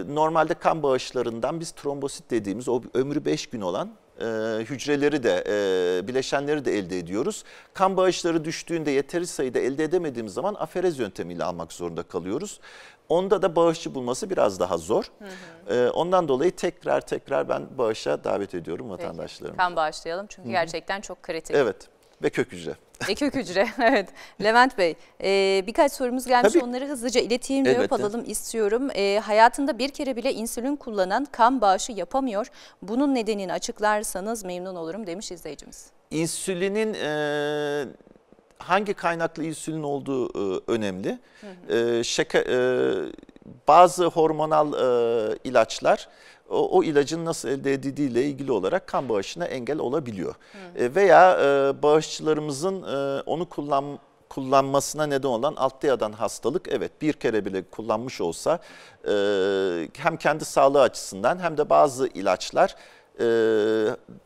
normalde kan bağışlarından biz trombosit dediğimiz o ömrü 5 gün olan e, hücreleri de e, bileşenleri de elde ediyoruz. Kan bağışları düştüğünde yeteri sayıda elde edemediğimiz zaman aferez yöntemiyle almak zorunda kalıyoruz. Onda da bağışçı bulması biraz daha zor. Hı hı. Ee, ondan dolayı tekrar tekrar ben bağışa davet ediyorum vatandaşlarımı. Kan bağışlayalım çünkü hı hı. gerçekten çok kritik. Evet ve kök hücre. Ve kök hücre (laughs) evet. Levent Bey e, birkaç sorumuz gelmiş Tabii. onları hızlıca ileteyim ve öp istiyorum. E, hayatında bir kere bile insülin kullanan kan bağışı yapamıyor. Bunun nedenini açıklarsanız memnun olurum demiş izleyicimiz. İnsülinin e, hangi kaynaklı insülin olduğu e, önemli. Hı E, şaka, e, bazı hormonal e, ilaçlar o, o ilacın nasıl elde edildiğiyle ilgili olarak kan bağışına engel olabiliyor. E, veya e, bağışçılarımızın e, onu kullan kullanmasına neden olan altlayadan hastalık evet bir kere bile kullanmış olsa e, hem kendi sağlığı açısından hem de bazı ilaçlar e,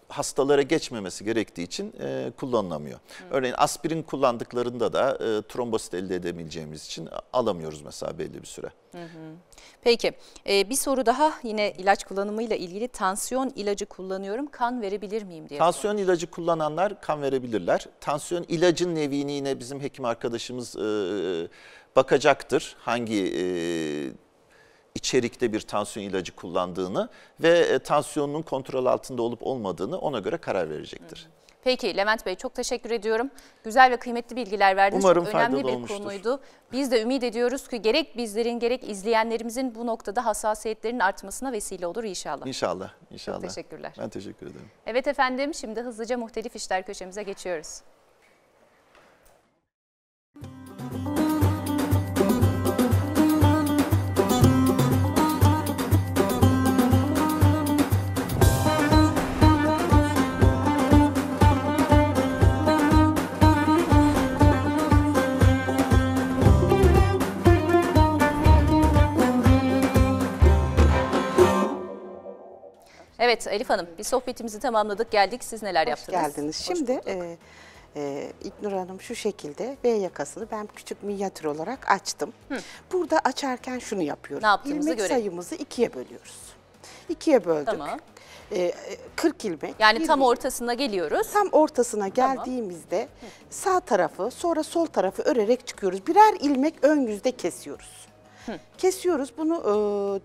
hastalara geçmemesi gerektiği için e, kullanılamıyor. Hı. Hmm. Örneğin aspirin kullandıklarında da e, trombosit elde edemeyeceğimiz için alamıyoruz mesela belli bir süre. Hı hı. Peki e, bir soru daha yine ilaç kullanımıyla ilgili tansiyon ilacı kullanıyorum kan verebilir miyim diye. Tansiyon sorayım. ilacı kullananlar kan verebilirler. Tansiyon ilacın nevini yine bizim hekim arkadaşımız e, e bakacaktır. Hangi e, içerikte bir tansiyon ilacı kullandığını ve e, tansiyonunun kontrol altında olup olmadığını ona göre karar verecektir. Evet. Peki Levent Bey çok teşekkür ediyorum. Güzel ve kıymetli bilgiler verdiniz. Umarım çok önemli bir olmuştur. konuydu. Biz de ümit ediyoruz ki gerek bizlerin gerek izleyenlerimizin bu noktada hassasiyetlerin artmasına vesile olur inşallah. İnşallah. inşallah. Çok teşekkürler. Ben teşekkür ederim. Evet efendim şimdi hızlıca muhtelif işler köşemize geçiyoruz. Evet Elif Hanım bir sohbetimizi tamamladık geldik. Siz neler Hoş yaptınız? geldiniz. Şimdi e, e, İknur Hanım şu şekilde V yakasını ben küçük minyatür olarak açtım. Hı. Burada açarken şunu yapıyorum. Ne yaptığımızı İlmek görelim. sayımızı ikiye bölüyoruz. İkiye böldük. Tamam. 40 ilmek. Yani tam ilmek. ortasına geliyoruz. Tam ortasına Tamam. geldiğimizde sağ tarafı sonra sol tarafı örerek çıkıyoruz. Birer ilmek ön yüzde kesiyoruz. Hı. Kesiyoruz. Bunu e,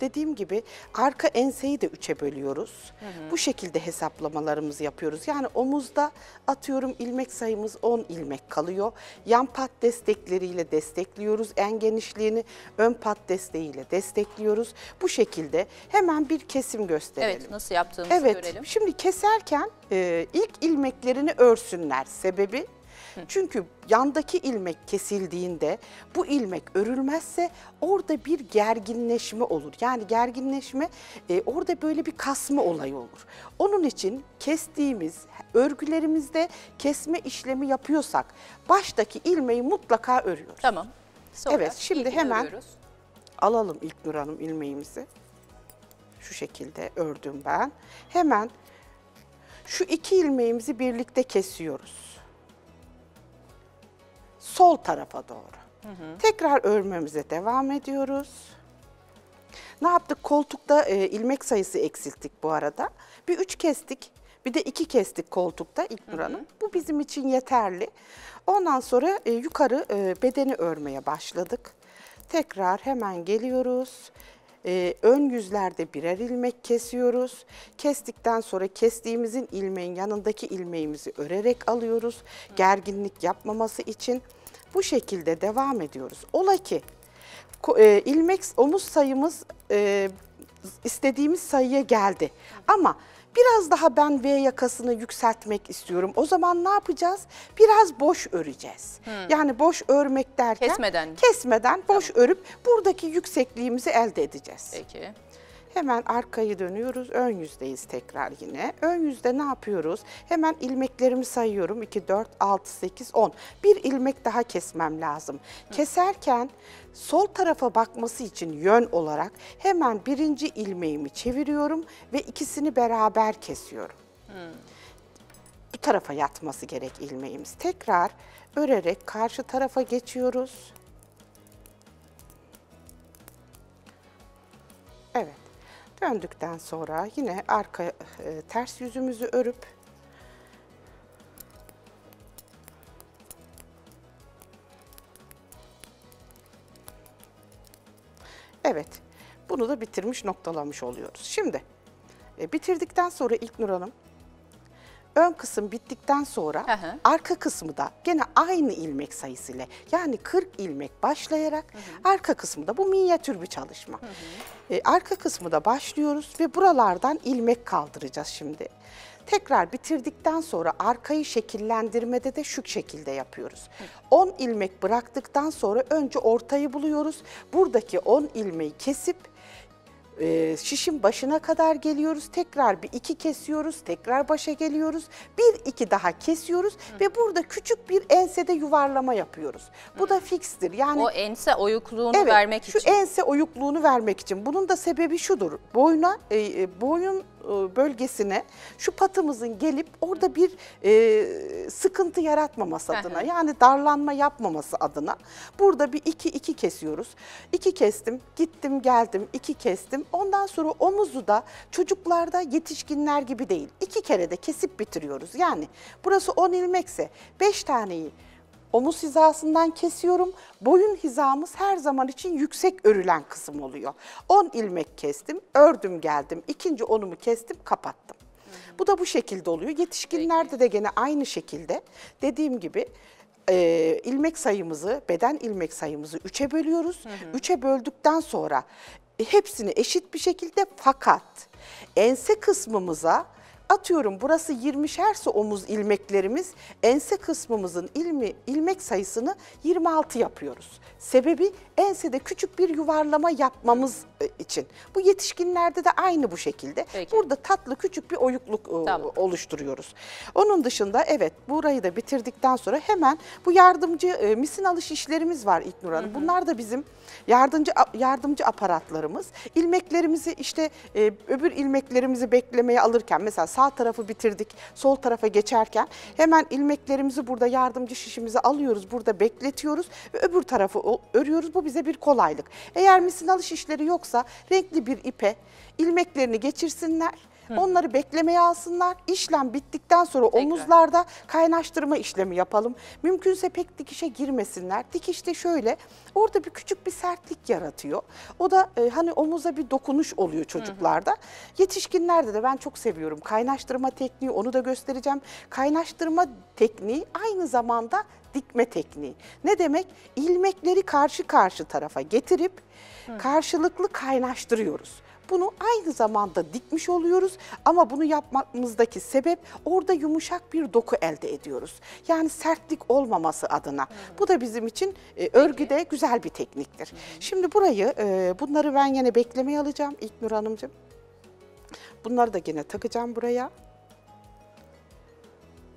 dediğim gibi arka enseyi de üçe bölüyoruz. Hı hı. Bu şekilde hesaplamalarımızı yapıyoruz. Yani omuzda atıyorum ilmek sayımız 10 ilmek kalıyor. Yan pat destekleriyle destekliyoruz. En genişliğini ön pat desteğiyle destekliyoruz. Bu şekilde hemen bir kesim gösterelim. Evet nasıl yaptığımızı evet, görelim. Evet şimdi keserken e, ilk ilmeklerini örsünler. Sebebi çünkü yandaki ilmek kesildiğinde bu ilmek örülmezse orada bir gerginleşme olur. Yani gerginleşme e, orada böyle bir kasma olayı olur. Onun için kestiğimiz örgülerimizde kesme işlemi yapıyorsak baştaki ilmeği mutlaka örüyoruz. Tamam. Sonra evet şimdi hemen örüyoruz. alalım ilk Nur Hanım ilmeğimizi. Şu şekilde ördüm ben. Hemen şu iki ilmeğimizi birlikte kesiyoruz sol tarafa doğru. Hı hı. Tekrar örmemize devam ediyoruz. Ne yaptık? Koltukta e, ilmek sayısı eksilttik bu arada. Bir üç kestik, bir de iki kestik koltukta ilk Hanım. Bu bizim için yeterli. Ondan sonra e, yukarı e, bedeni örmeye başladık. Tekrar hemen geliyoruz. Ee, ön yüzlerde birer ilmek kesiyoruz. Kestikten sonra kestiğimizin ilmeğin yanındaki ilmeğimizi örerek alıyoruz. Gerginlik yapmaması için. Bu şekilde devam ediyoruz. Ola ki e, ilmek omuz sayımız e, istediğimiz sayıya geldi. Ama biraz daha ben V yakasını yükseltmek istiyorum. O zaman ne yapacağız? Biraz boş öreceğiz. Hmm. Yani boş örmek derken kesmeden kesmeden boş tamam. örüp buradaki yüksekliğimizi elde edeceğiz. Peki. Hemen arkayı dönüyoruz. Ön yüzdeyiz tekrar yine. Ön yüzde ne yapıyoruz? Hemen ilmeklerimi sayıyorum. 2, 4, 6, 8, 10. Bir ilmek daha kesmem lazım. Keserken sol tarafa bakması için yön olarak hemen birinci ilmeğimi çeviriyorum ve ikisini beraber kesiyorum. Bu tarafa yatması gerek ilmeğimiz. Tekrar örerek karşı tarafa geçiyoruz. Döndükten sonra yine arka e, ters yüzümüzü örüp Evet. Bunu da bitirmiş, noktalamış oluyoruz. Şimdi e, bitirdikten sonra İlknur Hanım ön kısım bittikten sonra hı hı. arka kısmı da gene aynı ilmek sayısı ile yani 40 ilmek başlayarak hı hı. arka kısmı da bu minyatür bir çalışma. Hı hı. E, arka kısmı da başlıyoruz ve buralardan ilmek kaldıracağız şimdi. Tekrar bitirdikten sonra arkayı şekillendirmede de şu şekilde yapıyoruz. 10 ilmek bıraktıktan sonra önce ortayı buluyoruz. Buradaki 10 ilmeği kesip e, şişin başına kadar geliyoruz. Tekrar bir iki kesiyoruz. Tekrar başa geliyoruz. Bir iki daha kesiyoruz Hı. ve burada küçük bir ensede yuvarlama yapıyoruz. Bu Hı. da fikstir. Yani o ense oyukluğunu evet, vermek için. Evet. Şu ense oyukluğunu vermek için. Bunun da sebebi şudur. Boyuna e, e boyun e, bölgesine şu patımızın gelip orada bir e, sıkıntı yaratmaması adına yani darlanma yapmaması adına burada bir iki iki kesiyoruz. İki kestim, gittim geldim, iki kestim. Ondan sonra omuzu da çocuklarda yetişkinler gibi değil. iki kere de kesip bitiriyoruz. Yani burası on ilmekse 5 taneyi omuz hizasından kesiyorum. Boyun hizamız her zaman için yüksek örülen kısım oluyor. 10 ilmek kestim, ördüm geldim. ikinci onumu kestim, kapattım. Hı hı. Bu da bu şekilde oluyor. Yetişkinlerde Peki. de gene aynı şekilde dediğim gibi e, ilmek sayımızı, beden ilmek sayımızı 3'e bölüyoruz. 3'e böldükten sonra hepsini eşit bir şekilde fakat ense kısmımıza Atıyorum burası 20'şerse omuz ilmeklerimiz ense kısmımızın ilmi, ilmek sayısını 26 yapıyoruz. Sebebi ensede küçük bir yuvarlama yapmamız e, için. Bu yetişkinlerde de aynı bu şekilde. Peki. Burada tatlı küçük bir oyukluk e, tamam. oluşturuyoruz. Onun dışında evet burayı da bitirdikten sonra hemen bu yardımcı e, misin alış işlerimiz var İknur Hanım. Hı hı. Bunlar da bizim yardımcı yardımcı aparatlarımız. İlmeklerimizi işte öbür ilmeklerimizi beklemeye alırken mesela sağ tarafı bitirdik. Sol tarafa geçerken hemen ilmeklerimizi burada yardımcı şişimizi alıyoruz. Burada bekletiyoruz ve öbür tarafı örüyoruz. Bu bize bir kolaylık. Eğer misinalı şişleri yoksa renkli bir ipe ilmeklerini geçirsinler Onları beklemeye alsınlar. İşlem bittikten sonra Tekrar. omuzlarda kaynaştırma işlemi yapalım. Mümkünse pek dikişe girmesinler. Dikiş de şöyle orada bir küçük bir sertlik yaratıyor. O da e, hani omuza bir dokunuş oluyor çocuklarda. Hı hı. Yetişkinlerde de ben çok seviyorum. Kaynaştırma tekniği onu da göstereceğim. Kaynaştırma tekniği aynı zamanda dikme tekniği. Ne demek? İlmekleri karşı karşı tarafa getirip karşılıklı kaynaştırıyoruz. Bunu aynı zamanda dikmiş oluyoruz ama bunu yapmamızdaki sebep orada yumuşak bir doku elde ediyoruz. Yani sertlik olmaması adına. Hı Bu da bizim için e, örgüde güzel bir tekniktir. Hı Şimdi burayı e, bunları ben yine beklemeye alacağım İlknur Hanımcığım. Bunları da yine takacağım buraya.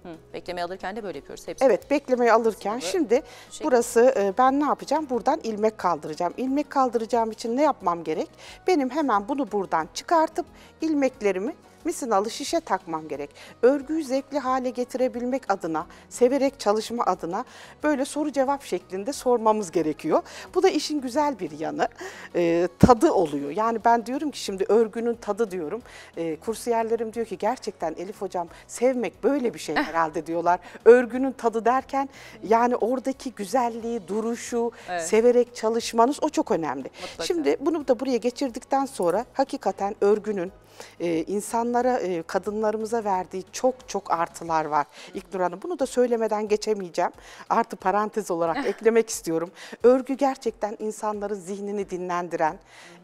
Hı, beklemeyi alırken de böyle yapıyoruz hepsini. Evet beklemeyi alırken Sonra şimdi şey burası e, ben ne yapacağım? Buradan ilmek kaldıracağım. İlmek kaldıracağım için ne yapmam gerek? Benim hemen bunu buradan çıkartıp ilmeklerimi misinalı şişe takmam gerek. Örgüyü zevkli hale getirebilmek adına, severek çalışma adına böyle soru cevap şeklinde sormamız gerekiyor. Bu da işin güzel bir yanı. E, tadı oluyor. Yani ben diyorum ki şimdi örgünün tadı diyorum. E, kursiyerlerim diyor ki gerçekten Elif hocam sevmek böyle bir şey eh. herhalde diyorlar. Örgünün tadı derken yani oradaki güzelliği, duruşu, evet. severek çalışmanız o çok önemli. Mutlaka. Şimdi bunu da buraya geçirdikten sonra hakikaten örgünün ee, e, insanlara, kadınlarımıza verdiği çok çok artılar var. İknur Hanım bunu da söylemeden geçemeyeceğim. Artı parantez olarak (laughs) eklemek istiyorum. Örgü gerçekten insanların zihnini dinlendiren,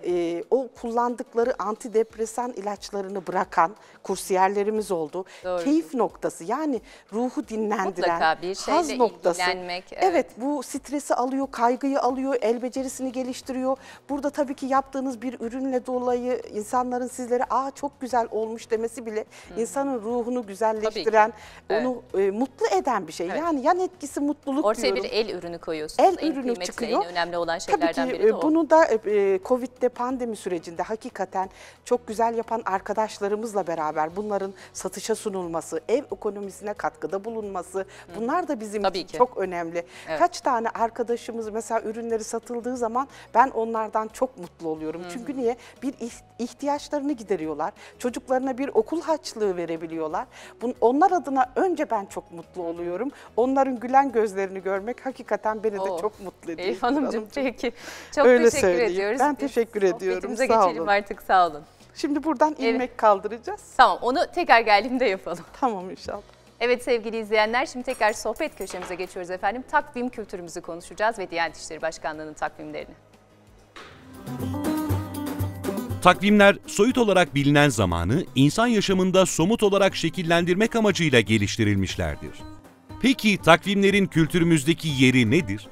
e, o kullandıkları antidepresan ilaçlarını bırakan kursiyerlerimiz oldu. Doğru. Keyif noktası yani ruhu dinlendiren, Mutlaka bir haz noktası. Evet. evet bu stresi alıyor, kaygıyı alıyor, el becerisini geliştiriyor. Burada tabii ki yaptığınız bir ürünle dolayı insanların sizlere Aa, aa çok güzel olmuş demesi bile Hı. insanın ruhunu güzelleştiren, onu evet. e, mutlu eden bir şey. Evet. Yani yan etkisi mutluluk Ortaya diyorum. Ortaya bir el ürünü koyuyorsunuz. El en ürünü çıkıyor. En önemli olan şeylerden Tabii ki, biri e, de o. Bunu da e, e, Covid'de pandemi sürecinde hakikaten çok güzel yapan arkadaşlarımızla beraber bunların satışa sunulması, ev ekonomisine katkıda bulunması Hı. bunlar da bizim Tabii için ki. çok önemli. Evet. Kaç tane arkadaşımız mesela ürünleri satıldığı zaman ben onlardan çok mutlu oluyorum. Hı. Çünkü niye? Bir ihtiyaçlarını gideriyor olabiliyorlar. Çocuklarına bir okul haçlığı verebiliyorlar. onlar adına önce ben çok mutlu oluyorum. Onların gülen gözlerini görmek hakikaten beni Oo. de oh, çok mutlu ediyor. Elif Hanımcığım peki. Çok Öyle teşekkür söyleyeyim. ediyoruz. Ben teşekkür Biz ediyorum. Sağ geçelim olun. artık sağ olun. Şimdi buradan evet. ilmek kaldıracağız. Tamam onu tekrar geldiğimde yapalım. Tamam inşallah. Evet sevgili izleyenler şimdi tekrar sohbet köşemize geçiyoruz efendim. Takvim kültürümüzü konuşacağız ve Diyanet İşleri Başkanlığı'nın takvimlerini. Müzik Takvimler soyut olarak bilinen zamanı insan yaşamında somut olarak şekillendirmek amacıyla geliştirilmişlerdir. Peki takvimlerin kültürümüzdeki yeri nedir?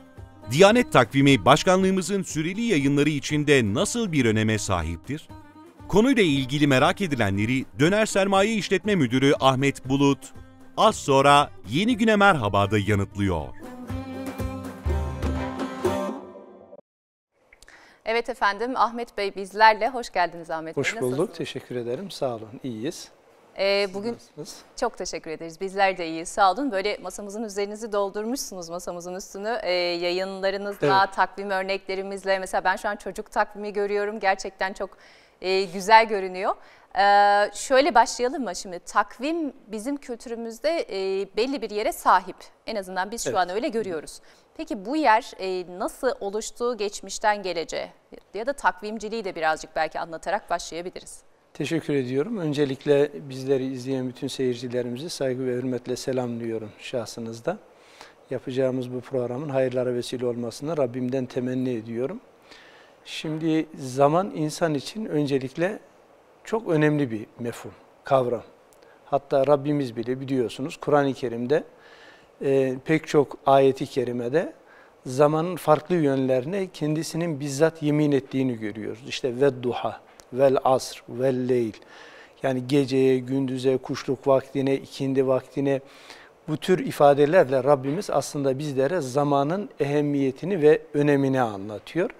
Diyanet takvimi başkanlığımızın süreli yayınları içinde nasıl bir öneme sahiptir? Konuyla ilgili merak edilenleri Döner Sermaye İşletme Müdürü Ahmet Bulut az sonra Yeni Güne Merhaba'da yanıtlıyor. Evet efendim Ahmet Bey bizlerle. Hoş geldiniz Ahmet Hoş Bey. Hoş bulduk. Teşekkür ederim. Sağ olun. İyiyiz. Ee, bugün çok teşekkür ederiz. Bizler de iyiyiz. Sağ olun. Böyle masamızın üzerinizi doldurmuşsunuz masamızın üstünü. Ee, yayınlarınızla, evet. takvim örneklerimizle. Mesela ben şu an çocuk takvimi görüyorum. Gerçekten çok e, güzel görünüyor. Ee, şöyle başlayalım mı şimdi? Takvim bizim kültürümüzde e, belli bir yere sahip. En azından biz şu evet. an öyle görüyoruz. Peki bu yer e, nasıl oluştu geçmişten geleceğe? Ya da takvimciliği de birazcık belki anlatarak başlayabiliriz. Teşekkür ediyorum. Öncelikle bizleri izleyen bütün seyircilerimizi saygı ve hürmetle selamlıyorum şahsınızda. Yapacağımız bu programın hayırlara vesile olmasını Rabbimden temenni ediyorum. Şimdi zaman insan için öncelikle çok önemli bir mefhum, kavram. Hatta Rabbimiz bile biliyorsunuz Kur'an-ı Kerim'de e, pek çok ayeti kerimede zamanın farklı yönlerine kendisinin bizzat yemin ettiğini görüyoruz. İşte ve duha, vel asr, vel leyl. Yani geceye, gündüze, kuşluk vaktine, ikindi vaktine bu tür ifadelerle Rabbimiz aslında bizlere zamanın ehemmiyetini ve önemini anlatıyor.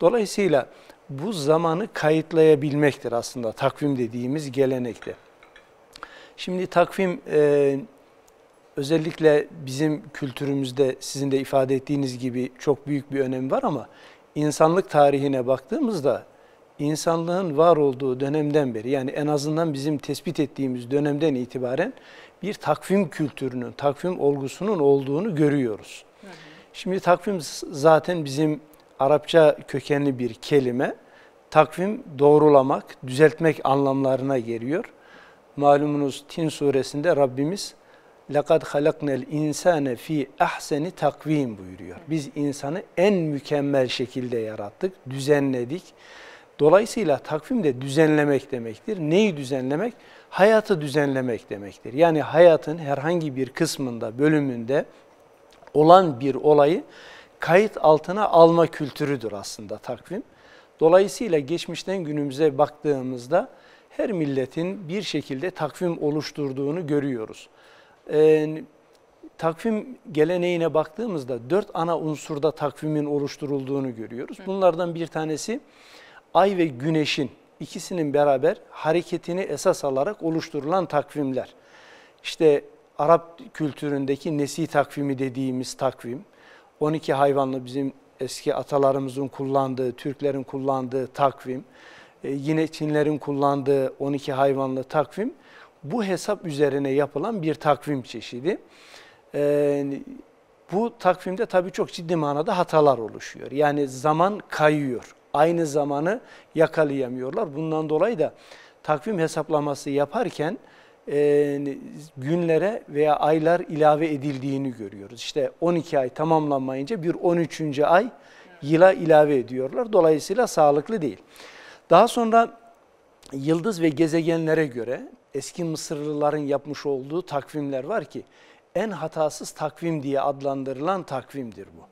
Dolayısıyla bu zamanı kayıtlayabilmektir aslında takvim dediğimiz gelenekte. Şimdi takvim e, özellikle bizim kültürümüzde sizin de ifade ettiğiniz gibi çok büyük bir önemi var ama insanlık tarihine baktığımızda insanlığın var olduğu dönemden beri yani en azından bizim tespit ettiğimiz dönemden itibaren bir takvim kültürünün, takvim olgusunun olduğunu görüyoruz. Şimdi takvim zaten bizim Arapça kökenli bir kelime. Takvim doğrulamak, düzeltmek anlamlarına geliyor. Malumunuz Tin suresinde Rabbimiz لَقَدْ خَلَقْنَا الْاِنْسَانَ fi ahseni takvim buyuruyor. Biz insanı en mükemmel şekilde yarattık, düzenledik. Dolayısıyla takvim de düzenlemek demektir. Neyi düzenlemek? Hayatı düzenlemek demektir. Yani hayatın herhangi bir kısmında, bölümünde olan bir olayı kayıt altına alma kültürüdür aslında takvim. Dolayısıyla geçmişten günümüze baktığımızda her milletin bir şekilde takvim oluşturduğunu görüyoruz. Ee, takvim geleneğine baktığımızda dört ana unsurda takvimin oluşturulduğunu görüyoruz. Bunlardan bir tanesi ay ve güneşin ikisinin beraber hareketini esas alarak oluşturulan takvimler. İşte Arap kültüründeki nesi takvimi dediğimiz takvim, 12 hayvanlı bizim eski atalarımızın kullandığı, Türklerin kullandığı takvim, e, yine Çinlerin kullandığı 12 hayvanlı takvim bu hesap üzerine yapılan bir takvim çeşidi. E, bu takvimde tabii çok ciddi manada hatalar oluşuyor. Yani zaman kayıyor. Aynı zamanı yakalayamıyorlar. Bundan dolayı da takvim hesaplaması yaparken e, günlere veya aylar ilave edildiğini görüyoruz. İşte 12 ay tamamlanmayınca bir 13. ay yıla ilave ediyorlar. Dolayısıyla sağlıklı değil. Daha sonra yıldız ve gezegenlere göre eski Mısırlıların yapmış olduğu takvimler var ki en hatasız takvim diye adlandırılan takvimdir bu.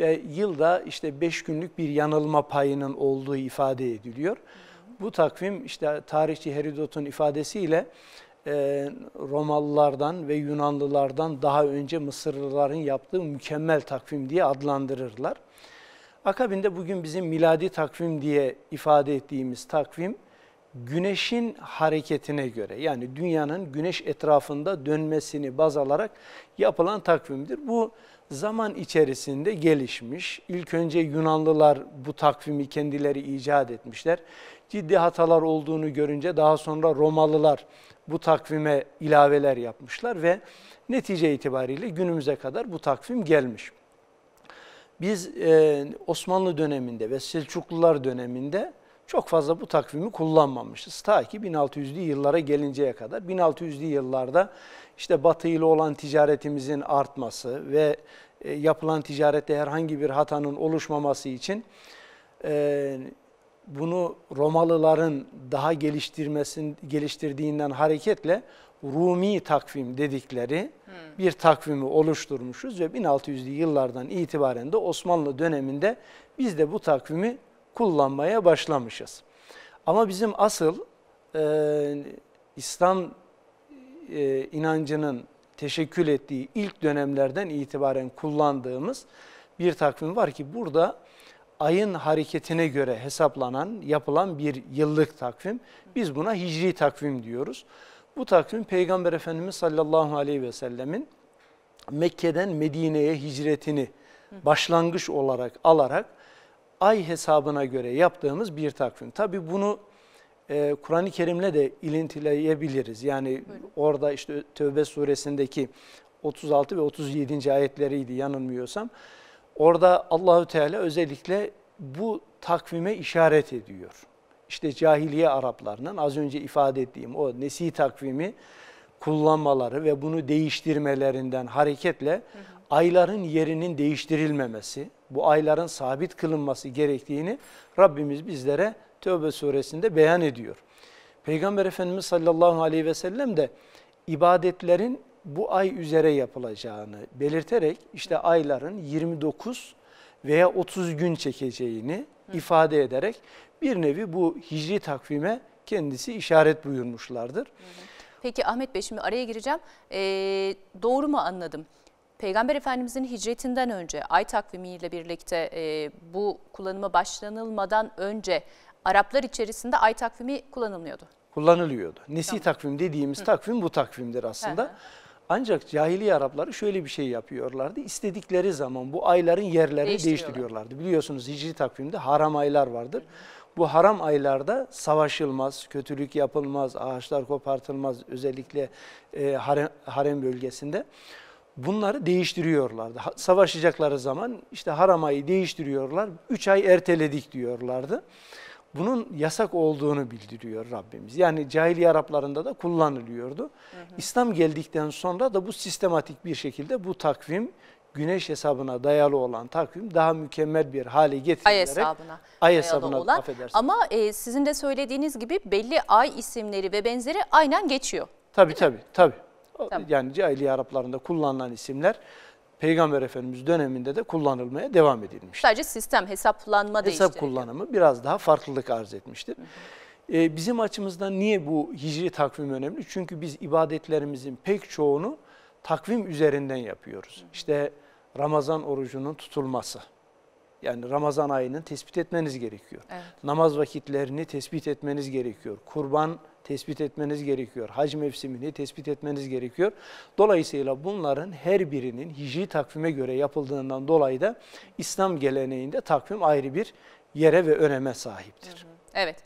Ve yılda işte 5 günlük bir yanılma payının olduğu ifade ediliyor. Bu takvim işte tarihçi Herodot'un ifadesiyle e, Romalılardan ve Yunanlılardan daha önce Mısırlıların yaptığı mükemmel takvim diye adlandırırlar. Akabinde bugün bizim miladi takvim diye ifade ettiğimiz takvim güneşin hareketine göre yani dünyanın güneş etrafında dönmesini baz alarak yapılan takvimdir. Bu zaman içerisinde gelişmiş. İlk önce Yunanlılar bu takvimi kendileri icat etmişler ciddi hatalar olduğunu görünce daha sonra Romalılar bu takvime ilaveler yapmışlar ve netice itibariyle günümüze kadar bu takvim gelmiş. Biz e, Osmanlı döneminde ve Selçuklular döneminde çok fazla bu takvimi kullanmamışız. Ta ki 1600'lü yıllara gelinceye kadar. 1600'lü yıllarda işte Batı ile olan ticaretimizin artması ve e, yapılan ticarette herhangi bir hatanın oluşmaması için e, bunu Romalıların daha geliştirmesin geliştirdiğinden hareketle Rumi takvim dedikleri hmm. bir takvimi oluşturmuşuz ve 1600'lü yıllardan itibaren de Osmanlı döneminde biz de bu takvimi kullanmaya başlamışız. Ama bizim asıl e, İslam e, inancının teşekkül ettiği ilk dönemlerden itibaren kullandığımız bir takvim var ki burada ayın hareketine göre hesaplanan, yapılan bir yıllık takvim. Biz buna hicri takvim diyoruz. Bu takvim Peygamber Efendimiz sallallahu aleyhi ve sellemin Mekke'den Medine'ye hicretini başlangıç olarak alarak ay hesabına göre yaptığımız bir takvim. Tabi bunu e, Kur'an-ı Kerim'le de ilintileyebiliriz. Yani Buyurun. orada işte Tövbe suresindeki 36 ve 37. ayetleriydi yanılmıyorsam. Orada Allahü Teala özellikle bu takvime işaret ediyor. İşte cahiliye Araplarının az önce ifade ettiğim o nesi takvimi kullanmaları ve bunu değiştirmelerinden hareketle hı hı. ayların yerinin değiştirilmemesi, bu ayların sabit kılınması gerektiğini Rabbimiz bizlere Tövbe suresinde beyan ediyor. Peygamber Efendimiz sallallahu aleyhi ve sellem de ibadetlerin bu ay üzere yapılacağını belirterek işte ayların 29 veya 30 gün çekeceğini Hı. ifade ederek bir nevi bu hicri takvime kendisi işaret buyurmuşlardır. Peki Ahmet Bey şimdi araya gireceğim. Ee, doğru mu anladım? Peygamber Efendimizin hicretinden önce ay takvimiyle birlikte e, bu kullanıma başlanılmadan önce Araplar içerisinde ay takvimi kullanılmıyordu. Kullanılıyordu. Nesi tamam. takvim dediğimiz Hı. takvim bu takvimdir aslında. Hı. Ancak cahiliye Arapları şöyle bir şey yapıyorlardı. İstedikleri zaman bu ayların yerlerini değiştiriyorlardı. Biliyorsunuz hicri takvimde haram aylar vardır. Bu haram aylarda savaşılmaz, kötülük yapılmaz, ağaçlar kopartılmaz özellikle e, harem, harem bölgesinde. Bunları değiştiriyorlardı. Ha, savaşacakları zaman işte haram ayı değiştiriyorlar. Üç ay erteledik diyorlardı bunun yasak olduğunu bildiriyor Rabbimiz. Yani cahiliye Araplarında da kullanılıyordu. Hı hı. İslam geldikten sonra da bu sistematik bir şekilde bu takvim güneş hesabına dayalı olan takvim daha mükemmel bir hale getirilerek ay hesabına, ay hesabına olan. Ama e, sizin de söylediğiniz gibi belli ay isimleri ve benzeri aynen geçiyor. Tabii tabii, tabii tabii. Yani cahiliye Araplarında kullanılan isimler Peygamber Efendimiz döneminde de kullanılmaya devam edilmiş. Sadece sistem hesaplanma değişti. Hesap kullanımı biraz daha farklılık arz etmiştir. Ee, bizim açımızdan niye bu hicri takvim önemli? Çünkü biz ibadetlerimizin pek çoğunu takvim üzerinden yapıyoruz. Hı hı. İşte Ramazan orucunun tutulması. Yani Ramazan ayının tespit etmeniz gerekiyor. Evet. Namaz vakitlerini tespit etmeniz gerekiyor. Kurban tespit etmeniz gerekiyor. Hac mevsimini tespit etmeniz gerekiyor. Dolayısıyla bunların her birinin hicri takvime göre yapıldığından dolayı da İslam geleneğinde takvim ayrı bir yere ve öneme sahiptir. Evet.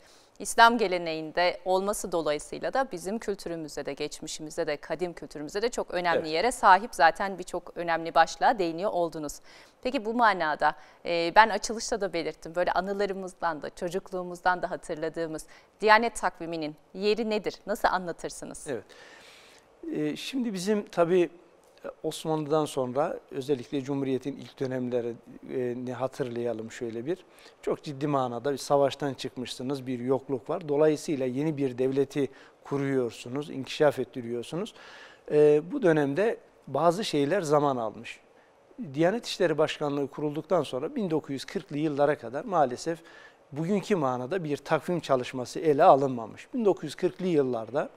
İslam geleneğinde olması dolayısıyla da bizim kültürümüzde de geçmişimizde de kadim kültürümüzde de çok önemli evet. yere sahip. Zaten birçok önemli başlığa değiniyor oldunuz. Peki bu manada e, ben açılışta da belirttim. Böyle anılarımızdan da çocukluğumuzdan da hatırladığımız Diyanet takviminin yeri nedir? Nasıl anlatırsınız? Evet. E, şimdi bizim tabii Osmanlı'dan sonra özellikle Cumhuriyet'in ilk dönemlerini hatırlayalım şöyle bir. Çok ciddi manada bir savaştan çıkmışsınız, bir yokluk var. Dolayısıyla yeni bir devleti kuruyorsunuz, inkişaf ettiriyorsunuz. Ee, bu dönemde bazı şeyler zaman almış. Diyanet İşleri Başkanlığı kurulduktan sonra 1940'lı yıllara kadar maalesef bugünkü manada bir takvim çalışması ele alınmamış. 1940'lı yıllarda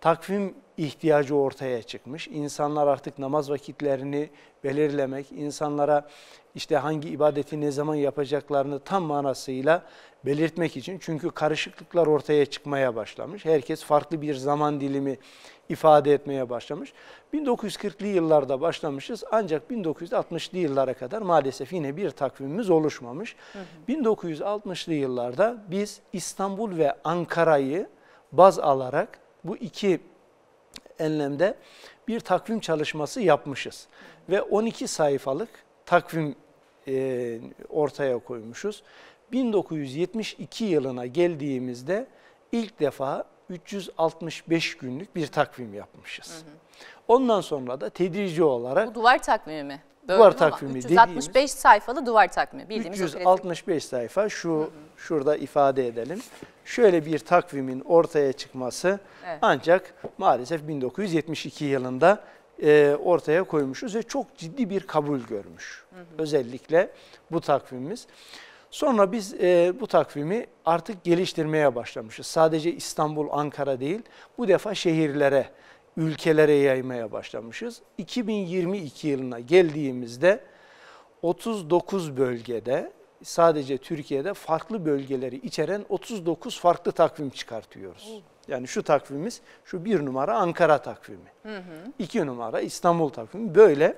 takvim ihtiyacı ortaya çıkmış. İnsanlar artık namaz vakitlerini belirlemek, insanlara işte hangi ibadeti ne zaman yapacaklarını tam manasıyla belirtmek için. Çünkü karışıklıklar ortaya çıkmaya başlamış. Herkes farklı bir zaman dilimi ifade etmeye başlamış. 1940'lı yıllarda başlamışız ancak 1960'lı yıllara kadar maalesef yine bir takvimimiz oluşmamış. 1960'lı yıllarda biz İstanbul ve Ankara'yı baz alarak bu iki enlemde bir takvim çalışması yapmışız. Ve 12 sayfalık takvim e, ortaya koymuşuz. 1972 yılına geldiğimizde ilk defa 365 günlük bir takvim yapmışız. Hı hı. Ondan sonra da tedrici olarak... Bu duvar takvimi mi? duvar takvimi 365 dediğimiz, sayfalı duvar takvimi bildiğimiz 365 sayfa şu hı hı. şurada ifade edelim. Şöyle bir takvimin ortaya çıkması evet. ancak maalesef 1972 yılında e, ortaya koymuşuz ve çok ciddi bir kabul görmüş. Hı hı. Özellikle bu takvimimiz. Sonra biz e, bu takvimi artık geliştirmeye başlamışız. Sadece İstanbul, Ankara değil, bu defa şehirlere, ülkelere yaymaya başlamışız. 2022 yılına geldiğimizde 39 bölgede sadece Türkiye'de farklı bölgeleri içeren 39 farklı takvim çıkartıyoruz. Yani şu takvimimiz şu bir numara Ankara takvimi, hı hı. iki numara İstanbul takvimi böyle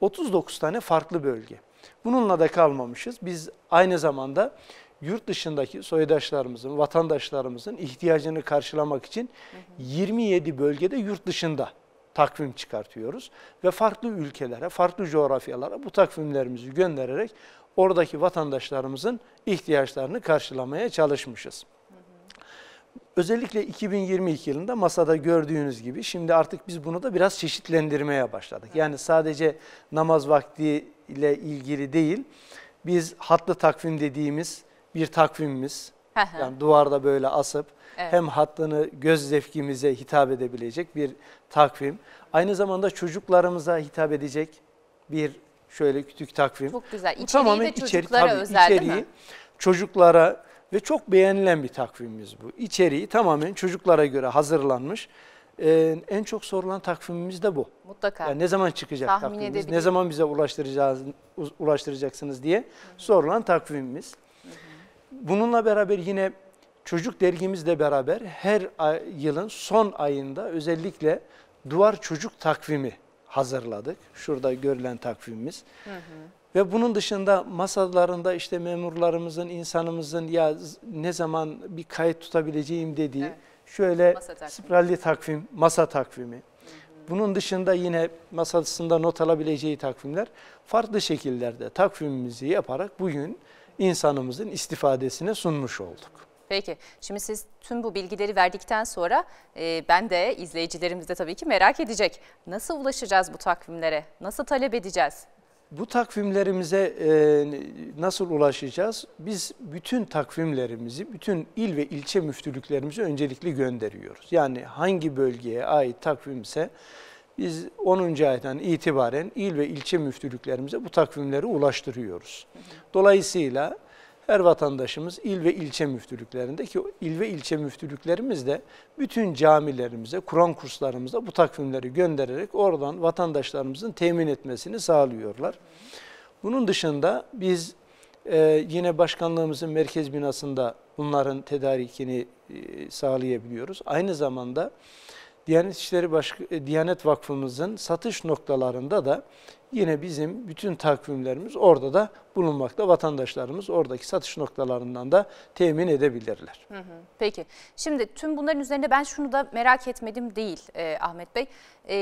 39 tane farklı bölge. Bununla da kalmamışız. Biz aynı zamanda yurt dışındaki soydaşlarımızın, vatandaşlarımızın ihtiyacını karşılamak için 27 bölgede yurt dışında takvim çıkartıyoruz. Ve farklı ülkelere, farklı coğrafyalara bu takvimlerimizi göndererek oradaki vatandaşlarımızın ihtiyaçlarını karşılamaya çalışmışız. Özellikle 2022 yılında masada gördüğünüz gibi şimdi artık biz bunu da biraz çeşitlendirmeye başladık. Yani sadece namaz vakti ile ilgili değil, biz hatlı takvim dediğimiz bir takvimimiz. yani duvarda böyle asıp evet. hem hattını göz zevkimize hitap edebilecek bir takvim. Aynı zamanda çocuklarımıza hitap edecek bir şöyle kütük takvim. Çok güzel. İçeriği Tamamen de çocuklara içerik, tabii, özel içeriği, değil mi? Çocuklara ve çok beğenilen bir takvimimiz bu. İçeriği tamamen çocuklara göre hazırlanmış. Ee, en çok sorulan takvimimiz de bu. Mutlaka. Yani ne zaman çıkacak Tahmin takvimimiz, ne zaman bize ulaştıracağız, ulaştıracaksınız diye Hı -hı. sorulan takvimimiz. Bununla beraber yine çocuk dergimizle beraber her yılın son ayında özellikle duvar çocuk takvimi hazırladık. Şurada görülen takvimimiz. Hı hı. Ve bunun dışında masalarında işte memurlarımızın, insanımızın ya ne zaman bir kayıt tutabileceğim dediği evet. şöyle spiralli takvim, masa takvimi. Hı hı. Bunun dışında yine masasında not alabileceği takvimler farklı şekillerde takvimimizi yaparak bugün insanımızın istifadesine sunmuş olduk. Peki şimdi siz tüm bu bilgileri verdikten sonra e, ben de izleyicilerimiz de tabii ki merak edecek. Nasıl ulaşacağız bu takvimlere? Nasıl talep edeceğiz? Bu takvimlerimize e, nasıl ulaşacağız? Biz bütün takvimlerimizi bütün il ve ilçe müftülüklerimize öncelikli gönderiyoruz. Yani hangi bölgeye ait takvimse biz 10. aydan itibaren il ve ilçe müftülüklerimize bu takvimleri ulaştırıyoruz. Dolayısıyla her vatandaşımız il ve ilçe müftülüklerinde ki il ve ilçe müftülüklerimiz bütün camilerimize, Kur'an kurslarımıza bu takvimleri göndererek oradan vatandaşlarımızın temin etmesini sağlıyorlar. Bunun dışında biz e, yine başkanlığımızın merkez binasında bunların tedarikini e, sağlayabiliyoruz. Aynı zamanda Diyanet İşleri Başka, e, Diyanet Vakfımızın satış noktalarında da yine bizim bütün takvimlerimiz orada da bulunmakta. Vatandaşlarımız oradaki satış noktalarından da temin edebilirler. Hı hı. Peki. Şimdi tüm bunların üzerinde ben şunu da merak etmedim değil e, Ahmet Bey. E,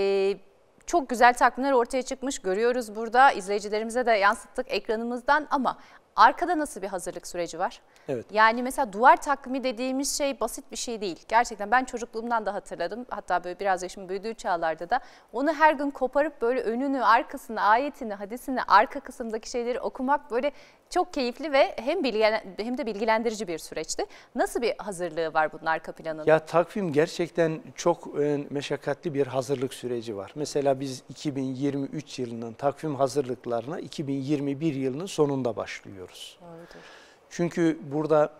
çok güzel takvimler ortaya çıkmış görüyoruz burada izleyicilerimize de yansıttık ekranımızdan ama Arkada nasıl bir hazırlık süreci var? Evet. Yani mesela duvar takvimi dediğimiz şey basit bir şey değil. Gerçekten ben çocukluğumdan da hatırladım. Hatta böyle biraz yaşım büyüdüğü çağlarda da onu her gün koparıp böyle önünü, arkasını, ayetini, hadisini, arka kısımdaki şeyleri okumak böyle çok keyifli ve hem bilgilen, hem de bilgilendirici bir süreçti. Nasıl bir hazırlığı var bunun arka planında? Ya takvim gerçekten çok e, meşakkatli bir hazırlık süreci var. Mesela biz 2023 yılının takvim hazırlıklarına 2021 yılının sonunda başlıyor ediyoruz. Doğrudur. Çünkü burada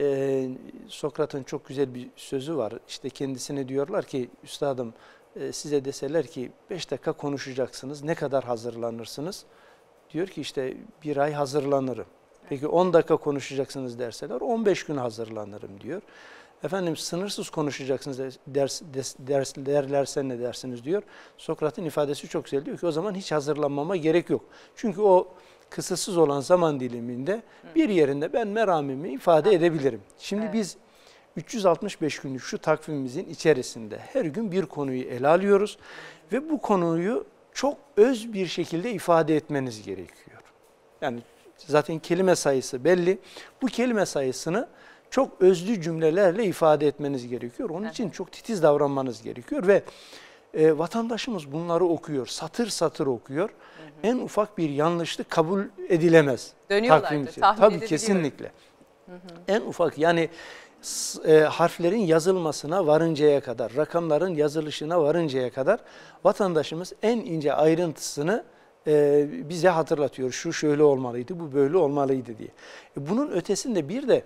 e, Sokrat'ın çok güzel bir sözü var. İşte kendisine diyorlar ki üstadım e, size deseler ki 5 dakika konuşacaksınız ne kadar hazırlanırsınız? Diyor ki işte bir ay hazırlanırım. Peki 10 dakika konuşacaksınız derseler 15 gün hazırlanırım diyor. Efendim sınırsız konuşacaksınız ders, ders, ders derlerse ne dersiniz diyor. Sokrat'ın ifadesi çok güzel diyor ki o zaman hiç hazırlanmama gerek yok. Çünkü o kısıtsız olan zaman diliminde bir yerinde ben meramimi ifade edebilirim. Şimdi evet. biz 365 günlük şu takvimimizin içerisinde her gün bir konuyu ele alıyoruz ve bu konuyu çok öz bir şekilde ifade etmeniz gerekiyor. Yani zaten kelime sayısı belli. Bu kelime sayısını çok özlü cümlelerle ifade etmeniz gerekiyor. Onun evet. için çok titiz davranmanız gerekiyor ve e, vatandaşımız bunları okuyor, satır satır okuyor en ufak bir yanlışlık kabul edilemez. Dönüyorlardır. Tahmin Tabii kesinlikle. Hı hı. En ufak yani e, harflerin yazılmasına varıncaya kadar, rakamların yazılışına varıncaya kadar vatandaşımız en ince ayrıntısını e, bize hatırlatıyor. Şu şöyle olmalıydı, bu böyle olmalıydı diye. E, bunun ötesinde bir de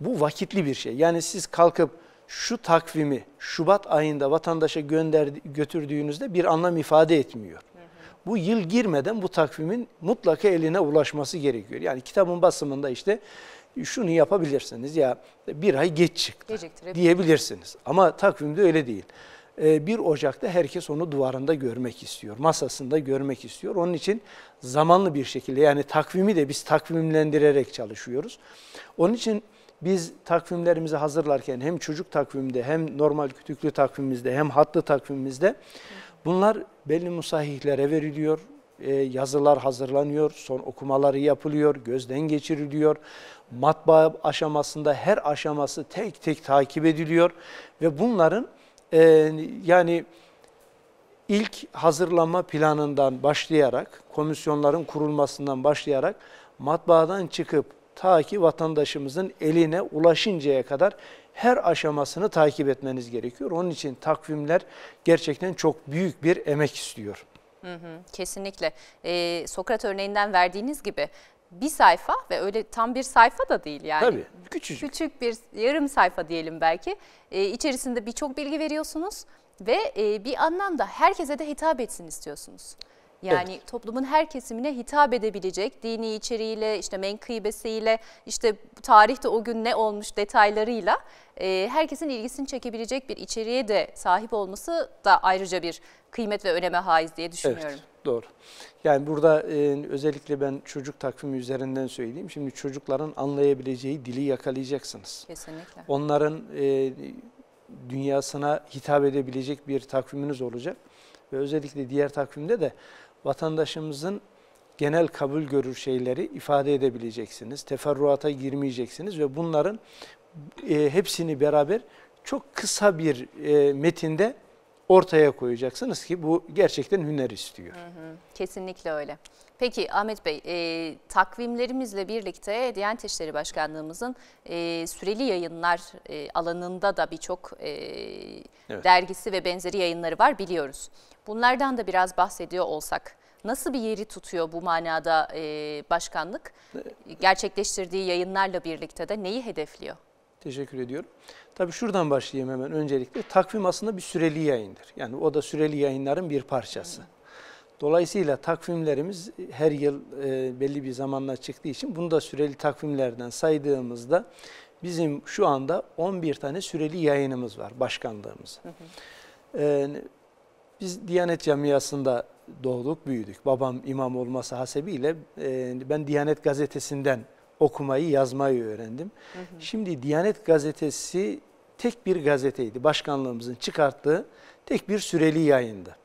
bu vakitli bir şey. Yani siz kalkıp şu takvimi Şubat ayında vatandaşa gönder, götürdüğünüzde bir anlam ifade etmiyor bu yıl girmeden bu takvimin mutlaka eline ulaşması gerekiyor. Yani kitabın basımında işte şunu yapabilirsiniz ya bir ay geç çıktı diyebilirsiniz. Ama takvimde öyle değil. 1 ee, Ocak'ta herkes onu duvarında görmek istiyor, masasında görmek istiyor. Onun için zamanlı bir şekilde yani takvimi de biz takvimlendirerek çalışıyoruz. Onun için biz takvimlerimizi hazırlarken hem çocuk takvimde hem normal kütüklü takvimimizde hem hatlı takvimimizde bunlar belli musahihlere veriliyor, e, yazılar hazırlanıyor, son okumaları yapılıyor, gözden geçiriliyor. Matbaa aşamasında her aşaması tek tek takip ediliyor ve bunların e, yani ilk hazırlanma planından başlayarak, komisyonların kurulmasından başlayarak matbaadan çıkıp ta ki vatandaşımızın eline ulaşıncaya kadar her aşamasını takip etmeniz gerekiyor. Onun için takvimler gerçekten çok büyük bir emek istiyor. Hı hı, kesinlikle. Ee, Sokrat örneğinden verdiğiniz gibi bir sayfa ve öyle tam bir sayfa da değil yani. Tabii küçücük. Küçük bir yarım sayfa diyelim belki. Ee, içerisinde birçok bilgi veriyorsunuz ve e, bir anlamda herkese de hitap etsin istiyorsunuz. Yani evet. toplumun her kesimine hitap edebilecek dini içeriğiyle, işte menkıbesiyle, işte tarihte o gün ne olmuş detaylarıyla e, herkesin ilgisini çekebilecek bir içeriğe de sahip olması da ayrıca bir kıymet ve öneme haiz diye düşünüyorum. Evet. Doğru. Yani burada e, özellikle ben çocuk takvimi üzerinden söyleyeyim. Şimdi çocukların anlayabileceği dili yakalayacaksınız. Kesinlikle. Onların e, dünyasına hitap edebilecek bir takviminiz olacak. Ve özellikle diğer takvimde de vatandaşımızın genel kabul görür şeyleri ifade edebileceksiniz. Teferruata girmeyeceksiniz ve bunların e, hepsini beraber çok kısa bir e, metinde ortaya koyacaksınız ki bu gerçekten hüner istiyor. Hı hı, kesinlikle öyle. Peki Ahmet Bey e, takvimlerimizle birlikte Diyanet İşleri Başkanlığımızın e, süreli yayınlar e, alanında da birçok e, evet. dergisi ve benzeri yayınları var biliyoruz. Bunlardan da biraz bahsediyor olsak nasıl bir yeri tutuyor bu manada e, başkanlık? Gerçekleştirdiği yayınlarla birlikte de neyi hedefliyor? Teşekkür ediyorum. Tabii şuradan başlayayım hemen öncelikle. Takvim aslında bir süreli yayındır. Yani o da süreli yayınların bir parçası. Hı. Dolayısıyla takvimlerimiz her yıl e, belli bir zamanla çıktığı için bunu da süreli takvimlerden saydığımızda bizim şu anda 11 tane süreli yayınımız var başkanlığımız. Hı hı. E, biz Diyanet Camiası'nda doğduk, büyüdük. Babam imam olması hasebiyle e, ben Diyanet Gazetesi'nden okumayı, yazmayı öğrendim. Hı hı. Şimdi Diyanet Gazetesi tek bir gazeteydi. Başkanlığımızın çıkarttığı tek bir süreli yayında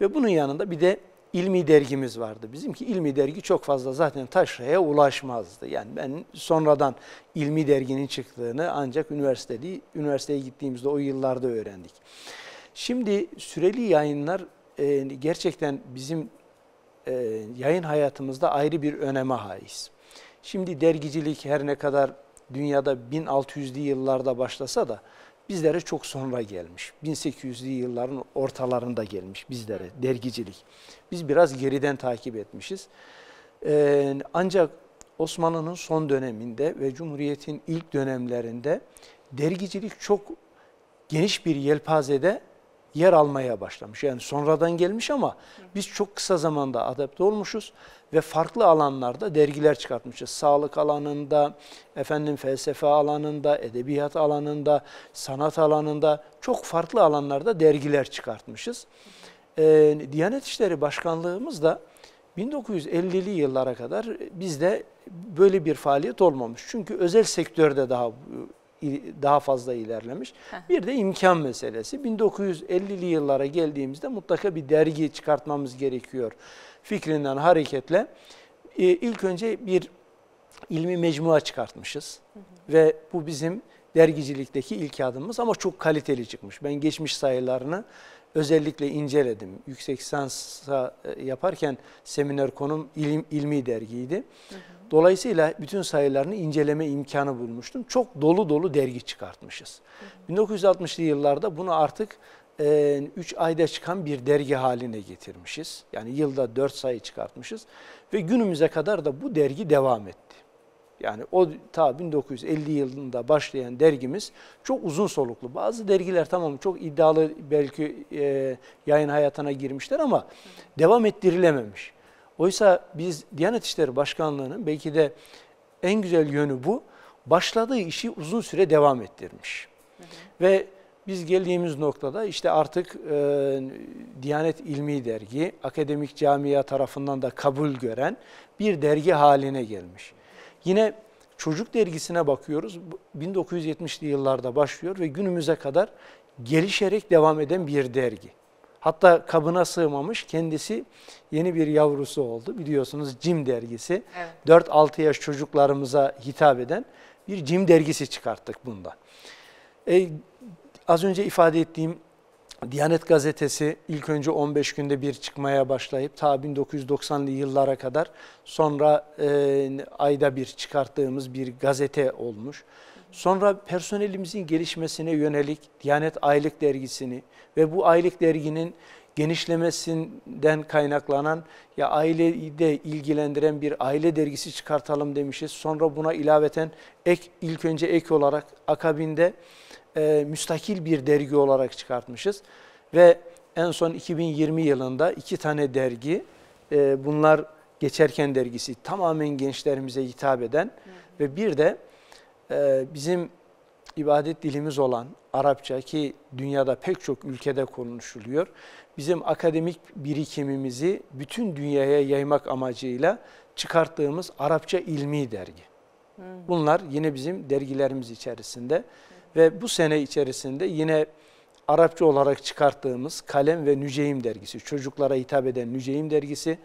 Ve bunun yanında bir de ilmi dergimiz vardı. Bizimki ilmi dergi çok fazla zaten taşraya ulaşmazdı. Yani ben sonradan ilmi derginin çıktığını ancak üniversitede, üniversiteye gittiğimizde o yıllarda öğrendik. Şimdi süreli yayınlar e, gerçekten bizim e, yayın hayatımızda ayrı bir öneme haiz. Şimdi dergicilik her ne kadar dünyada 1600'lü yıllarda başlasa da bizlere çok sonra gelmiş. 1800'lü yılların ortalarında gelmiş bizlere dergicilik. Biz biraz geriden takip etmişiz. Ee, ancak Osmanlı'nın son döneminde ve Cumhuriyet'in ilk dönemlerinde dergicilik çok geniş bir yelpazede yer almaya başlamış. Yani sonradan gelmiş ama biz çok kısa zamanda adapte olmuşuz ve farklı alanlarda dergiler çıkartmışız. Sağlık alanında, efendim felsefe alanında, edebiyat alanında, sanat alanında çok farklı alanlarda dergiler çıkartmışız. Ee, Diyanet İşleri Başkanlığımız da 1950'li yıllara kadar bizde böyle bir faaliyet olmamış. Çünkü özel sektörde daha e, daha fazla ilerlemiş. Bir de imkan meselesi. 1950'li yıllara geldiğimizde mutlaka bir dergi çıkartmamız gerekiyor fikrinden hareketle e, ilk önce bir ilmi mecmua çıkartmışız. Hı hı. Ve bu bizim dergicilikteki ilk adımız ama çok kaliteli çıkmış. Ben geçmiş sayılarını özellikle inceledim. Yüksek lisansa e, yaparken seminer konum ilim, ilmi dergiydi. Hı hı. Dolayısıyla bütün sayılarını inceleme imkanı bulmuştum. Çok dolu dolu dergi çıkartmışız. 1960'lı yıllarda bunu artık 3 e, ayda çıkan bir dergi haline getirmişiz. Yani yılda 4 sayı çıkartmışız ve günümüze kadar da bu dergi devam etti. Yani o ta 1950 yılında başlayan dergimiz çok uzun soluklu. Bazı dergiler tamam çok iddialı belki e, yayın hayatına girmişler ama devam ettirilememiş. Oysa biz Diyanet İşleri Başkanlığı'nın belki de en güzel yönü bu. Başladığı işi uzun süre devam ettirmiş. Hı hı. Ve biz geldiğimiz noktada işte artık e, Diyanet İlmi Dergi, akademik camia tarafından da kabul gören bir dergi haline gelmiş. Yine çocuk dergisine bakıyoruz. 1970'li yıllarda başlıyor ve günümüze kadar gelişerek devam eden bir dergi. Hatta kabına sığmamış kendisi yeni bir yavrusu oldu. Biliyorsunuz Cim dergisi. Evet. 4-6 yaş çocuklarımıza hitap eden bir Cim dergisi çıkarttık bundan. E, Az önce ifade ettiğim Diyanet Gazetesi ilk önce 15 günde bir çıkmaya başlayıp ta 1990'lı yıllara kadar sonra e, ayda bir çıkarttığımız bir gazete olmuş. Sonra personelimizin gelişmesine yönelik Diyanet Aylık Dergisi'ni ve bu aylık derginin genişlemesinden kaynaklanan ya aileyi de ilgilendiren bir aile dergisi çıkartalım demişiz. Sonra buna ilaveten ek ilk önce ek olarak akabinde e, müstakil bir dergi olarak çıkartmışız. Ve en son 2020 yılında iki tane dergi, e, bunlar Geçerken dergisi tamamen gençlerimize hitap eden hı hı. ve bir de e, bizim ibadet dilimiz olan Arapça ki dünyada pek çok ülkede konuşuluyor. Bizim akademik birikimimizi bütün dünyaya yaymak amacıyla çıkarttığımız Arapça ilmi dergi. Bunlar yine bizim dergilerimiz içerisinde. Ve bu sene içerisinde yine Arapça olarak çıkarttığımız Kalem ve Nüceym dergisi, çocuklara hitap eden Nüceym dergisi,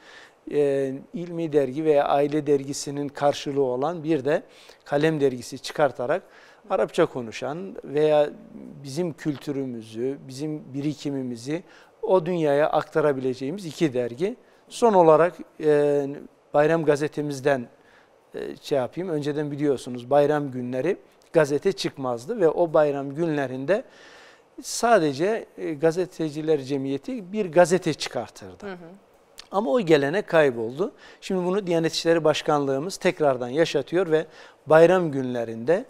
e, ilmi dergi veya aile dergisinin karşılığı olan bir de Kalem dergisi çıkartarak Arapça konuşan veya bizim kültürümüzü, bizim birikimimizi o dünyaya aktarabileceğimiz iki dergi. Son olarak e, Bayram gazetemizden e, şey yapayım. Önceden biliyorsunuz bayram günleri gazete çıkmazdı ve o bayram günlerinde sadece e, gazeteciler cemiyeti bir gazete çıkartırdı. Hı hı. Ama o gelene kayboldu. Şimdi bunu Diyanet İşleri Başkanlığımız tekrardan yaşatıyor ve bayram günlerinde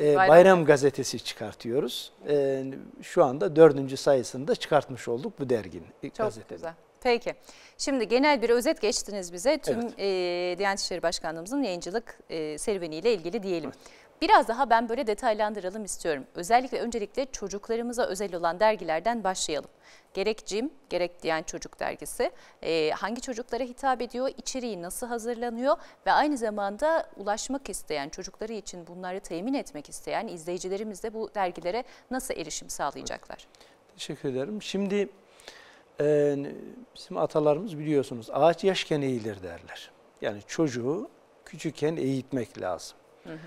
e, bayram. bayram gazetesi çıkartıyoruz. E, şu anda dördüncü sayısını da çıkartmış olduk bu dergin Çok güzel. Peki. Şimdi genel bir özet geçtiniz bize. Tüm evet. Diyanet İşleri Başkanlığımızın yayıncılık serüveniyle ilgili diyelim. Evet. Biraz daha ben böyle detaylandıralım istiyorum. Özellikle öncelikle çocuklarımıza özel olan dergilerden başlayalım. Gerek Cim, gerek Diyen Çocuk dergisi e, hangi çocuklara hitap ediyor, içeriği nasıl hazırlanıyor ve aynı zamanda ulaşmak isteyen, çocukları için bunları temin etmek isteyen izleyicilerimiz de bu dergilere nasıl erişim sağlayacaklar? Evet. Teşekkür ederim. Şimdi e, bizim atalarımız biliyorsunuz ağaç yaşken eğilir derler. Yani çocuğu küçükken eğitmek lazım. Hı hı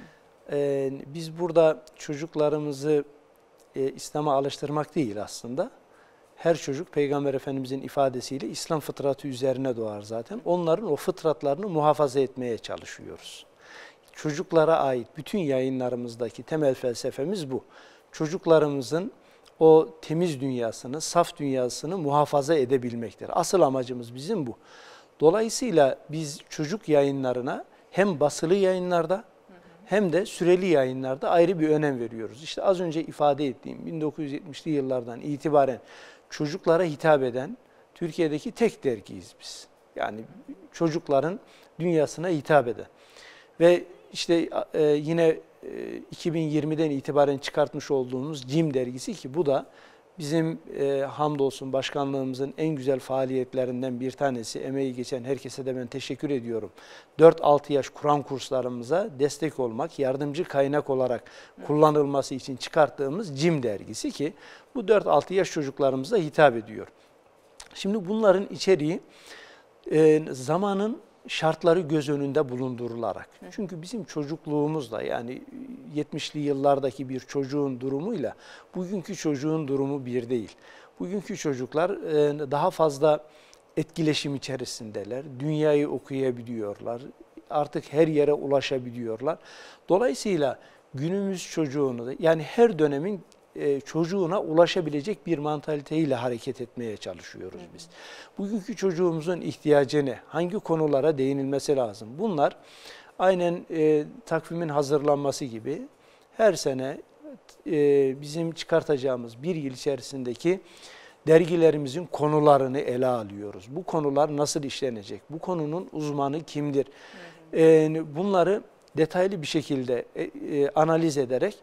e, biz burada çocuklarımızı e, İslam'a alıştırmak değil aslında. Her çocuk Peygamber Efendimizin ifadesiyle İslam fıtratı üzerine doğar zaten. Onların o fıtratlarını muhafaza etmeye çalışıyoruz. Çocuklara ait bütün yayınlarımızdaki temel felsefemiz bu. Çocuklarımızın o temiz dünyasını, saf dünyasını muhafaza edebilmektir. Asıl amacımız bizim bu. Dolayısıyla biz çocuk yayınlarına hem basılı yayınlarda hem de süreli yayınlarda ayrı bir önem veriyoruz. İşte az önce ifade ettiğim 1970'li yıllardan itibaren çocuklara hitap eden Türkiye'deki tek dergiyiz biz. Yani çocukların dünyasına hitap eden. Ve işte e, yine 2020'den e, itibaren çıkartmış olduğumuz Cim dergisi ki bu da Bizim e, hamdolsun başkanlığımızın en güzel faaliyetlerinden bir tanesi. Emeği geçen herkese de ben teşekkür ediyorum. 4-6 yaş Kur'an kurslarımıza destek olmak, yardımcı kaynak olarak kullanılması için çıkarttığımız CIM dergisi ki bu 4-6 yaş çocuklarımıza hitap ediyor. Şimdi bunların içeriği e, zamanın şartları göz önünde bulundurularak. Çünkü bizim çocukluğumuzla yani 70'li yıllardaki bir çocuğun durumuyla bugünkü çocuğun durumu bir değil. Bugünkü çocuklar e, daha fazla etkileşim içerisindeler, dünyayı okuyabiliyorlar, artık her yere ulaşabiliyorlar. Dolayısıyla günümüz çocuğunu da yani her dönemin e, çocuğuna ulaşabilecek bir mantaliteyle hareket etmeye çalışıyoruz biz. Bugünkü çocuğumuzun ihtiyacı ne? Hangi konulara değinilmesi lazım? Bunlar aynen e, takvimin hazırlanması gibi her sene e, bizim çıkartacağımız bir yıl içerisindeki dergilerimizin konularını ele alıyoruz. Bu konular nasıl işlenecek? Bu konunun uzmanı kimdir? E, bunları detaylı bir şekilde e, e, analiz ederek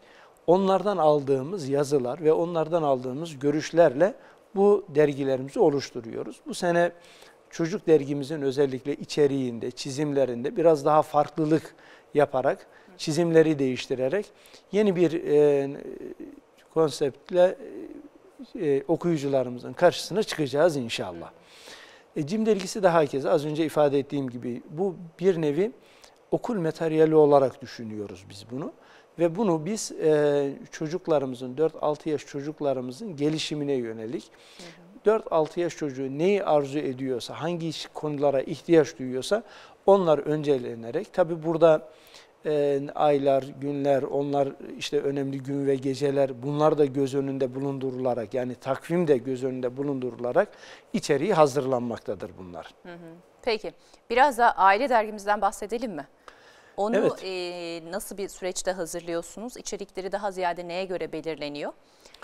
onlardan aldığımız yazılar ve onlardan aldığımız görüşlerle bu dergilerimizi oluşturuyoruz. Bu sene çocuk dergimizin özellikle içeriğinde, çizimlerinde biraz daha farklılık yaparak, çizimleri değiştirerek yeni bir e, konseptle e, okuyucularımızın karşısına çıkacağız inşallah. E, Cim dergisi de herkese az önce ifade ettiğim gibi bu bir nevi okul materyali olarak düşünüyoruz biz bunu. Ve bunu biz e, çocuklarımızın, 4-6 yaş çocuklarımızın gelişimine yönelik, 4-6 yaş çocuğu neyi arzu ediyorsa, hangi konulara ihtiyaç duyuyorsa onlar öncelenerek, tabi burada e, aylar, günler, onlar işte önemli gün ve geceler bunlar da göz önünde bulundurularak yani takvim de göz önünde bulundurularak içeriği hazırlanmaktadır bunlar. Peki biraz da aile dergimizden bahsedelim mi? Onu evet. e, nasıl bir süreçte hazırlıyorsunuz? İçerikleri daha ziyade neye göre belirleniyor?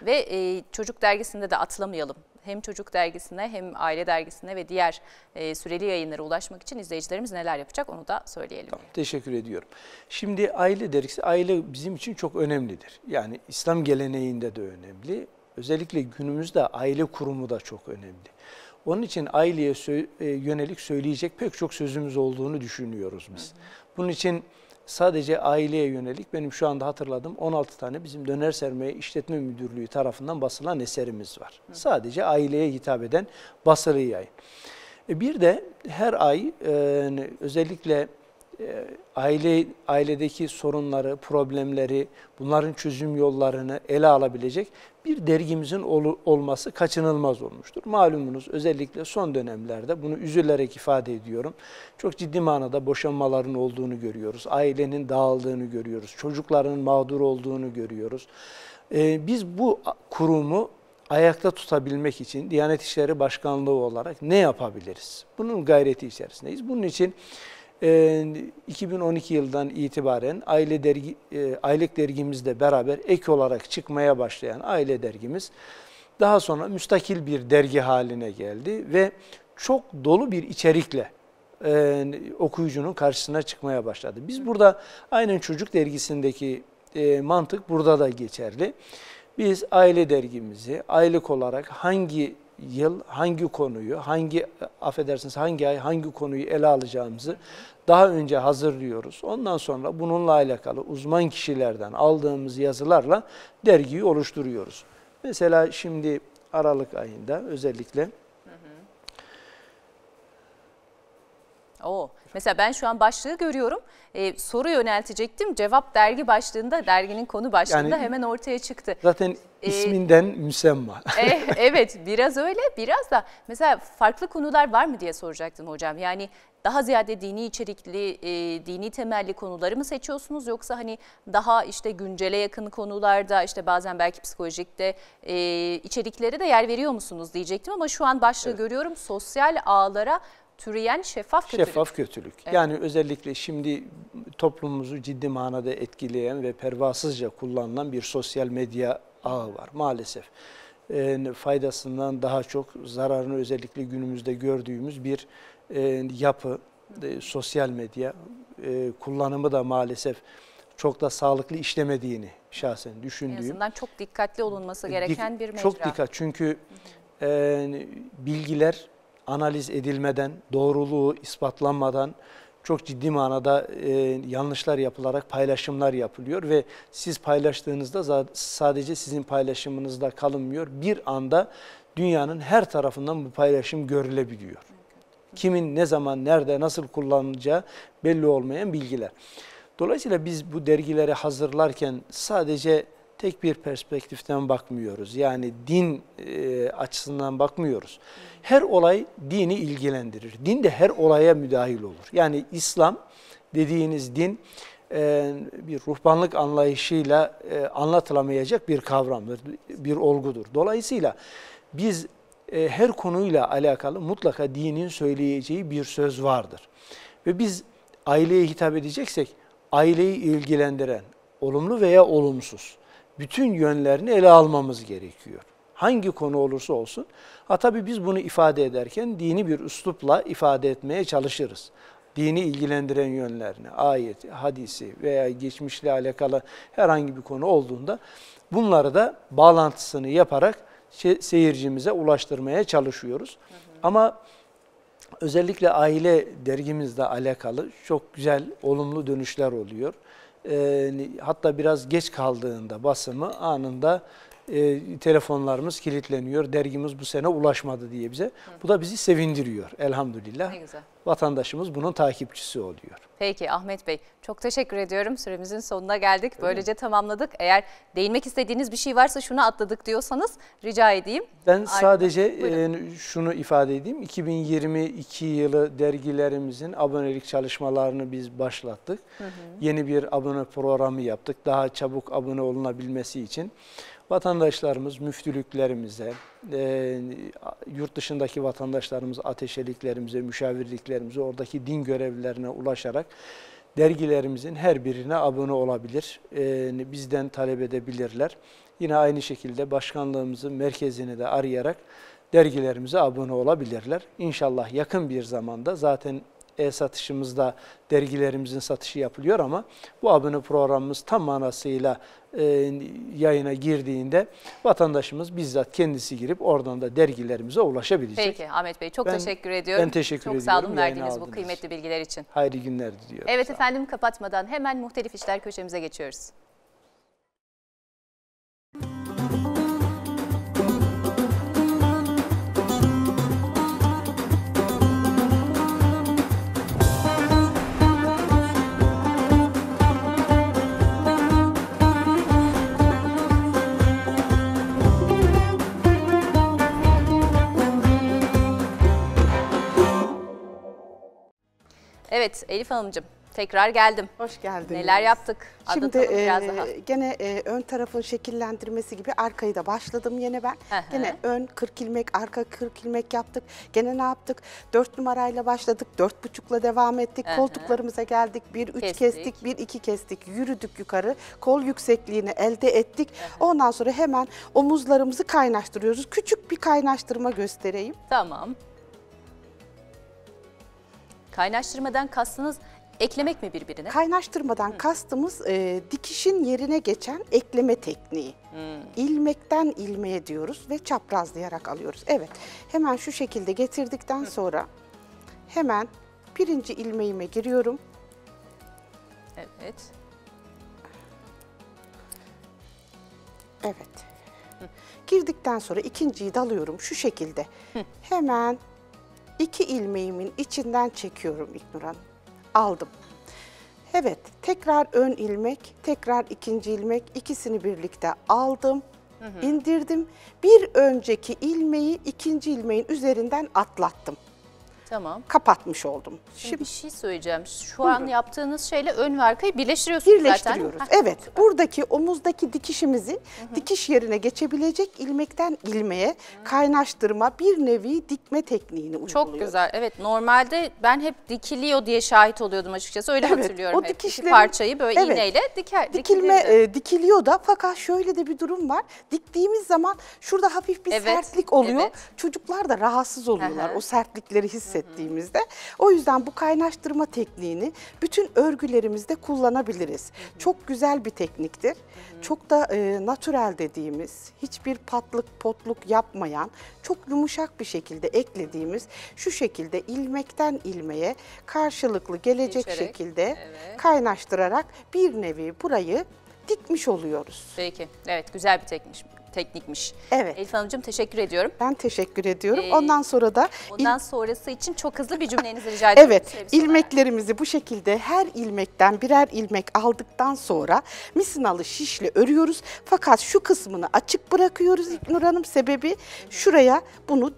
Ve e, çocuk dergisinde de atlamayalım. Hem çocuk dergisine hem aile dergisine ve diğer e, süreli yayınlara ulaşmak için izleyicilerimiz neler yapacak onu da söyleyelim. Tamam, teşekkür ediyorum. Şimdi aile dergisi, aile bizim için çok önemlidir. Yani İslam geleneğinde de önemli. Özellikle günümüzde aile kurumu da çok önemli. Onun için aileye yönelik söyleyecek pek çok sözümüz olduğunu düşünüyoruz biz. Hı hı. Bunun için sadece aileye yönelik benim şu anda hatırladım 16 tane bizim Döner Sermaye işletme Müdürlüğü tarafından basılan eserimiz var. Hı. Sadece aileye hitap eden basılı yayın. E, bir de her ay e, özellikle ee, aile ailedeki sorunları, problemleri, bunların çözüm yollarını ele alabilecek bir dergimizin ol, olması kaçınılmaz olmuştur. Malumunuz özellikle son dönemlerde bunu üzülerek ifade ediyorum. Çok ciddi manada boşanmaların olduğunu görüyoruz. Ailenin dağıldığını görüyoruz. Çocukların mağdur olduğunu görüyoruz. Ee, biz bu kurumu ayakta tutabilmek için Diyanet İşleri Başkanlığı olarak ne yapabiliriz? Bunun gayreti içerisindeyiz. Bunun için 2012 ee, yıldan itibaren aile dergi, e, aylık dergimizle beraber ek olarak çıkmaya başlayan aile dergimiz daha sonra müstakil bir dergi haline geldi ve çok dolu bir içerikle e, okuyucunun karşısına çıkmaya başladı. Biz burada aynen çocuk dergisindeki e, mantık burada da geçerli. Biz aile dergimizi aylık olarak hangi yıl hangi konuyu, hangi affedersiniz hangi ay hangi konuyu ele alacağımızı daha önce hazırlıyoruz. Ondan sonra bununla alakalı uzman kişilerden aldığımız yazılarla dergiyi oluşturuyoruz. Mesela şimdi Aralık ayında özellikle Oo. Mesela ben şu an başlığı görüyorum. Ee, soru yöneltecektim. Cevap dergi başlığında, derginin konu başlığında yani, hemen ortaya çıktı. Zaten e, İsminden müsemma. (laughs) e, evet biraz öyle biraz da mesela farklı konular var mı diye soracaktım hocam. Yani daha ziyade dini içerikli, e, dini temelli konuları mı seçiyorsunuz yoksa hani daha işte güncele yakın konularda işte bazen belki psikolojikte e, içeriklere de yer veriyor musunuz diyecektim ama şu an başlığı evet. görüyorum sosyal ağlara türeyen şeffaf kötülük. Şeffaf kötülük. Evet. Yani özellikle şimdi toplumumuzu ciddi manada etkileyen ve pervasızca kullanılan bir sosyal medya ağı var maalesef. E, faydasından daha çok zararını özellikle günümüzde gördüğümüz bir e, yapı, e, sosyal medya e, kullanımı da maalesef çok da sağlıklı işlemediğini şahsen düşündüğüm. En azından çok dikkatli olunması gereken bir mecra. Çok dikkat çünkü e, bilgiler analiz edilmeden, doğruluğu ispatlanmadan çok ciddi manada e, yanlışlar yapılarak paylaşımlar yapılıyor ve siz paylaştığınızda sadece sizin paylaşımınızda kalınmıyor. Bir anda dünyanın her tarafından bu paylaşım görülebiliyor. Kimin ne zaman, nerede, nasıl kullanacağı belli olmayan bilgiler. Dolayısıyla biz bu dergileri hazırlarken sadece tek bir perspektiften bakmıyoruz. Yani din e, açısından bakmıyoruz. Her olay dini ilgilendirir. Din de her olaya müdahil olur. Yani İslam dediğiniz din e, bir ruhbanlık anlayışıyla e, anlatılamayacak bir kavramdır, bir olgudur. Dolayısıyla biz e, her konuyla alakalı mutlaka dinin söyleyeceği bir söz vardır. Ve biz aileye hitap edeceksek aileyi ilgilendiren, olumlu veya olumsuz, bütün yönlerini ele almamız gerekiyor. Hangi konu olursa olsun. Ha tabii biz bunu ifade ederken dini bir üslupla ifade etmeye çalışırız. Dini ilgilendiren yönlerini, ayet, hadisi veya geçmişle alakalı herhangi bir konu olduğunda bunları da bağlantısını yaparak şey, seyircimize ulaştırmaya çalışıyoruz. Hı hı. Ama özellikle aile dergimizle alakalı çok güzel, olumlu dönüşler oluyor hatta biraz geç kaldığında basımı anında e, telefonlarımız kilitleniyor, dergimiz bu sene ulaşmadı diye bize. Hı. Bu da bizi sevindiriyor elhamdülillah. Ne güzel. Vatandaşımız bunun takipçisi oluyor. Peki Ahmet Bey çok teşekkür ediyorum. Süremizin sonuna geldik. Böylece tamamladık. Eğer değinmek istediğiniz bir şey varsa şunu atladık diyorsanız rica edeyim. Ben Aynen. sadece e, Buyurun. şunu ifade edeyim. 2022 yılı dergilerimizin abonelik çalışmalarını biz başlattık. Hı hı. Yeni bir abone programı yaptık. Daha çabuk abone olunabilmesi için. Vatandaşlarımız müftülüklerimize, e, yurt dışındaki vatandaşlarımız ateşeliklerimize, müşavirliklerimize, oradaki din görevlilerine ulaşarak dergilerimizin her birine abone olabilir, e, bizden talep edebilirler. Yine aynı şekilde başkanlığımızın merkezini de arayarak dergilerimize abone olabilirler. İnşallah yakın bir zamanda zaten e-satışımızda dergilerimizin satışı yapılıyor ama bu abone programımız tam manasıyla e, yayına girdiğinde vatandaşımız bizzat kendisi girip oradan da dergilerimize ulaşabilecek. Peki Ahmet Bey çok ben, teşekkür ediyorum. Ben teşekkür çok ediyorum. Çok sağ olun verdiğiniz aldınız. bu kıymetli bilgiler için. Hayırlı günler diliyorum. Evet efendim kapatmadan hemen muhtelif işler köşemize geçiyoruz. Evet Elif Hanımcığım tekrar geldim. Hoş geldin. Neler yaptık? Şimdi Adatalım biraz e, daha. gene e, ön tarafın şekillendirmesi gibi arkayı da başladım yine ben. Gene ön 40 ilmek, arka 40 ilmek yaptık. Gene ne yaptık? 4 numarayla başladık, 4,5'la devam ettik. Koltuklarımıza geldik. 1 3 kestik, kestik 1 2 kestik. Yürüdük yukarı. Kol yüksekliğini elde ettik. Ondan sonra hemen omuzlarımızı kaynaştırıyoruz. Küçük bir kaynaştırma göstereyim. Tamam. Kaynaştırmadan kastınız eklemek mi birbirine? Kaynaştırmadan Hı. kastımız e, dikişin yerine geçen ekleme tekniği. Hı. İlmekten ilmeğe diyoruz ve çaprazlayarak alıyoruz. Evet hemen şu şekilde getirdikten Hı. sonra hemen birinci ilmeğime giriyorum. Evet. Evet. Girdikten sonra ikinciyi dalıyorum şu şekilde. Hı. Hemen İki ilmeğimin içinden çekiyorum İlknur Hanım. Aldım. Evet, tekrar ön ilmek, tekrar ikinci ilmek ikisini birlikte aldım, hı hı. indirdim. Bir önceki ilmeği ikinci ilmeğin üzerinden atlattım. Tamam. Kapatmış oldum. Şimdi, Şimdi bir şey söyleyeceğim. Şu buyurun. an yaptığınız şeyle ön ve arkayı birleştiriyorsunuz Birleştiriyoruz. zaten. Evet. Süper. Buradaki omuzdaki dikişimizi hı hı. dikiş yerine geçebilecek ilmekten ilmeğe hı. kaynaştırma bir nevi dikme tekniğini uyguluyoruz. Çok güzel. Evet. Normalde ben hep dikiliyor diye şahit oluyordum açıkçası. Öyle evet, hatırlıyorum. O hep. dikişlerin, İki parçayı böyle evet, iğneyle diker, dikilme e, dikiliyor da fakat şöyle de bir durum var. Diktiğimiz zaman şurada hafif bir evet, sertlik oluyor. Evet. Çocuklar da rahatsız oluyorlar. Hı hı. O sertlikleri hissediyorlar bahsettiğimizde. O yüzden bu kaynaştırma tekniğini bütün örgülerimizde kullanabiliriz. Çok güzel bir tekniktir. Çok da e, natürel dediğimiz, hiçbir patlık potluk yapmayan, çok yumuşak bir şekilde eklediğimiz şu şekilde ilmekten ilmeğe karşılıklı gelecek Geçerek, şekilde evet. kaynaştırarak bir nevi burayı dikmiş oluyoruz. Peki, evet güzel bir teknik teknikmiş. Evet. Elif Hanımcığım teşekkür ediyorum. Ben teşekkür ediyorum. Ee, ondan sonra da... Ondan il... sonrası için çok hızlı bir cümlenizi rica ediyorum. Evet. İlmeklerimizi bu şekilde her ilmekten birer ilmek aldıktan sonra misinalı şişle örüyoruz. Fakat şu kısmını açık bırakıyoruz İknur Hanım. Sebebi şuraya bunu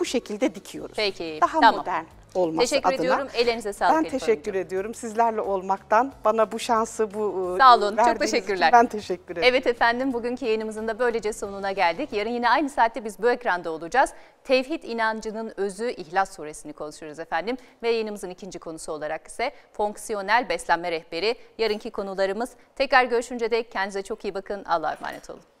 bu şekilde dikiyoruz. Peki. Daha tamam. modern olması teşekkür adına. Teşekkür ediyorum. Ellerinize sağlık. Ben teşekkür hocam. ediyorum. Sizlerle olmaktan bana bu şansı bu e, Sağ olun. Çok teşekkürler. Ben teşekkür ederim. Evet efendim bugünkü yayınımızın da böylece sonuna geldik. Yarın yine aynı saatte biz bu ekranda olacağız. Tevhid inancının özü İhlas suresini konuşuyoruz efendim. Ve yayınımızın ikinci konusu olarak ise fonksiyonel beslenme rehberi. Yarınki konularımız tekrar görüşünce de kendinize çok iyi bakın. Allah'a emanet olun.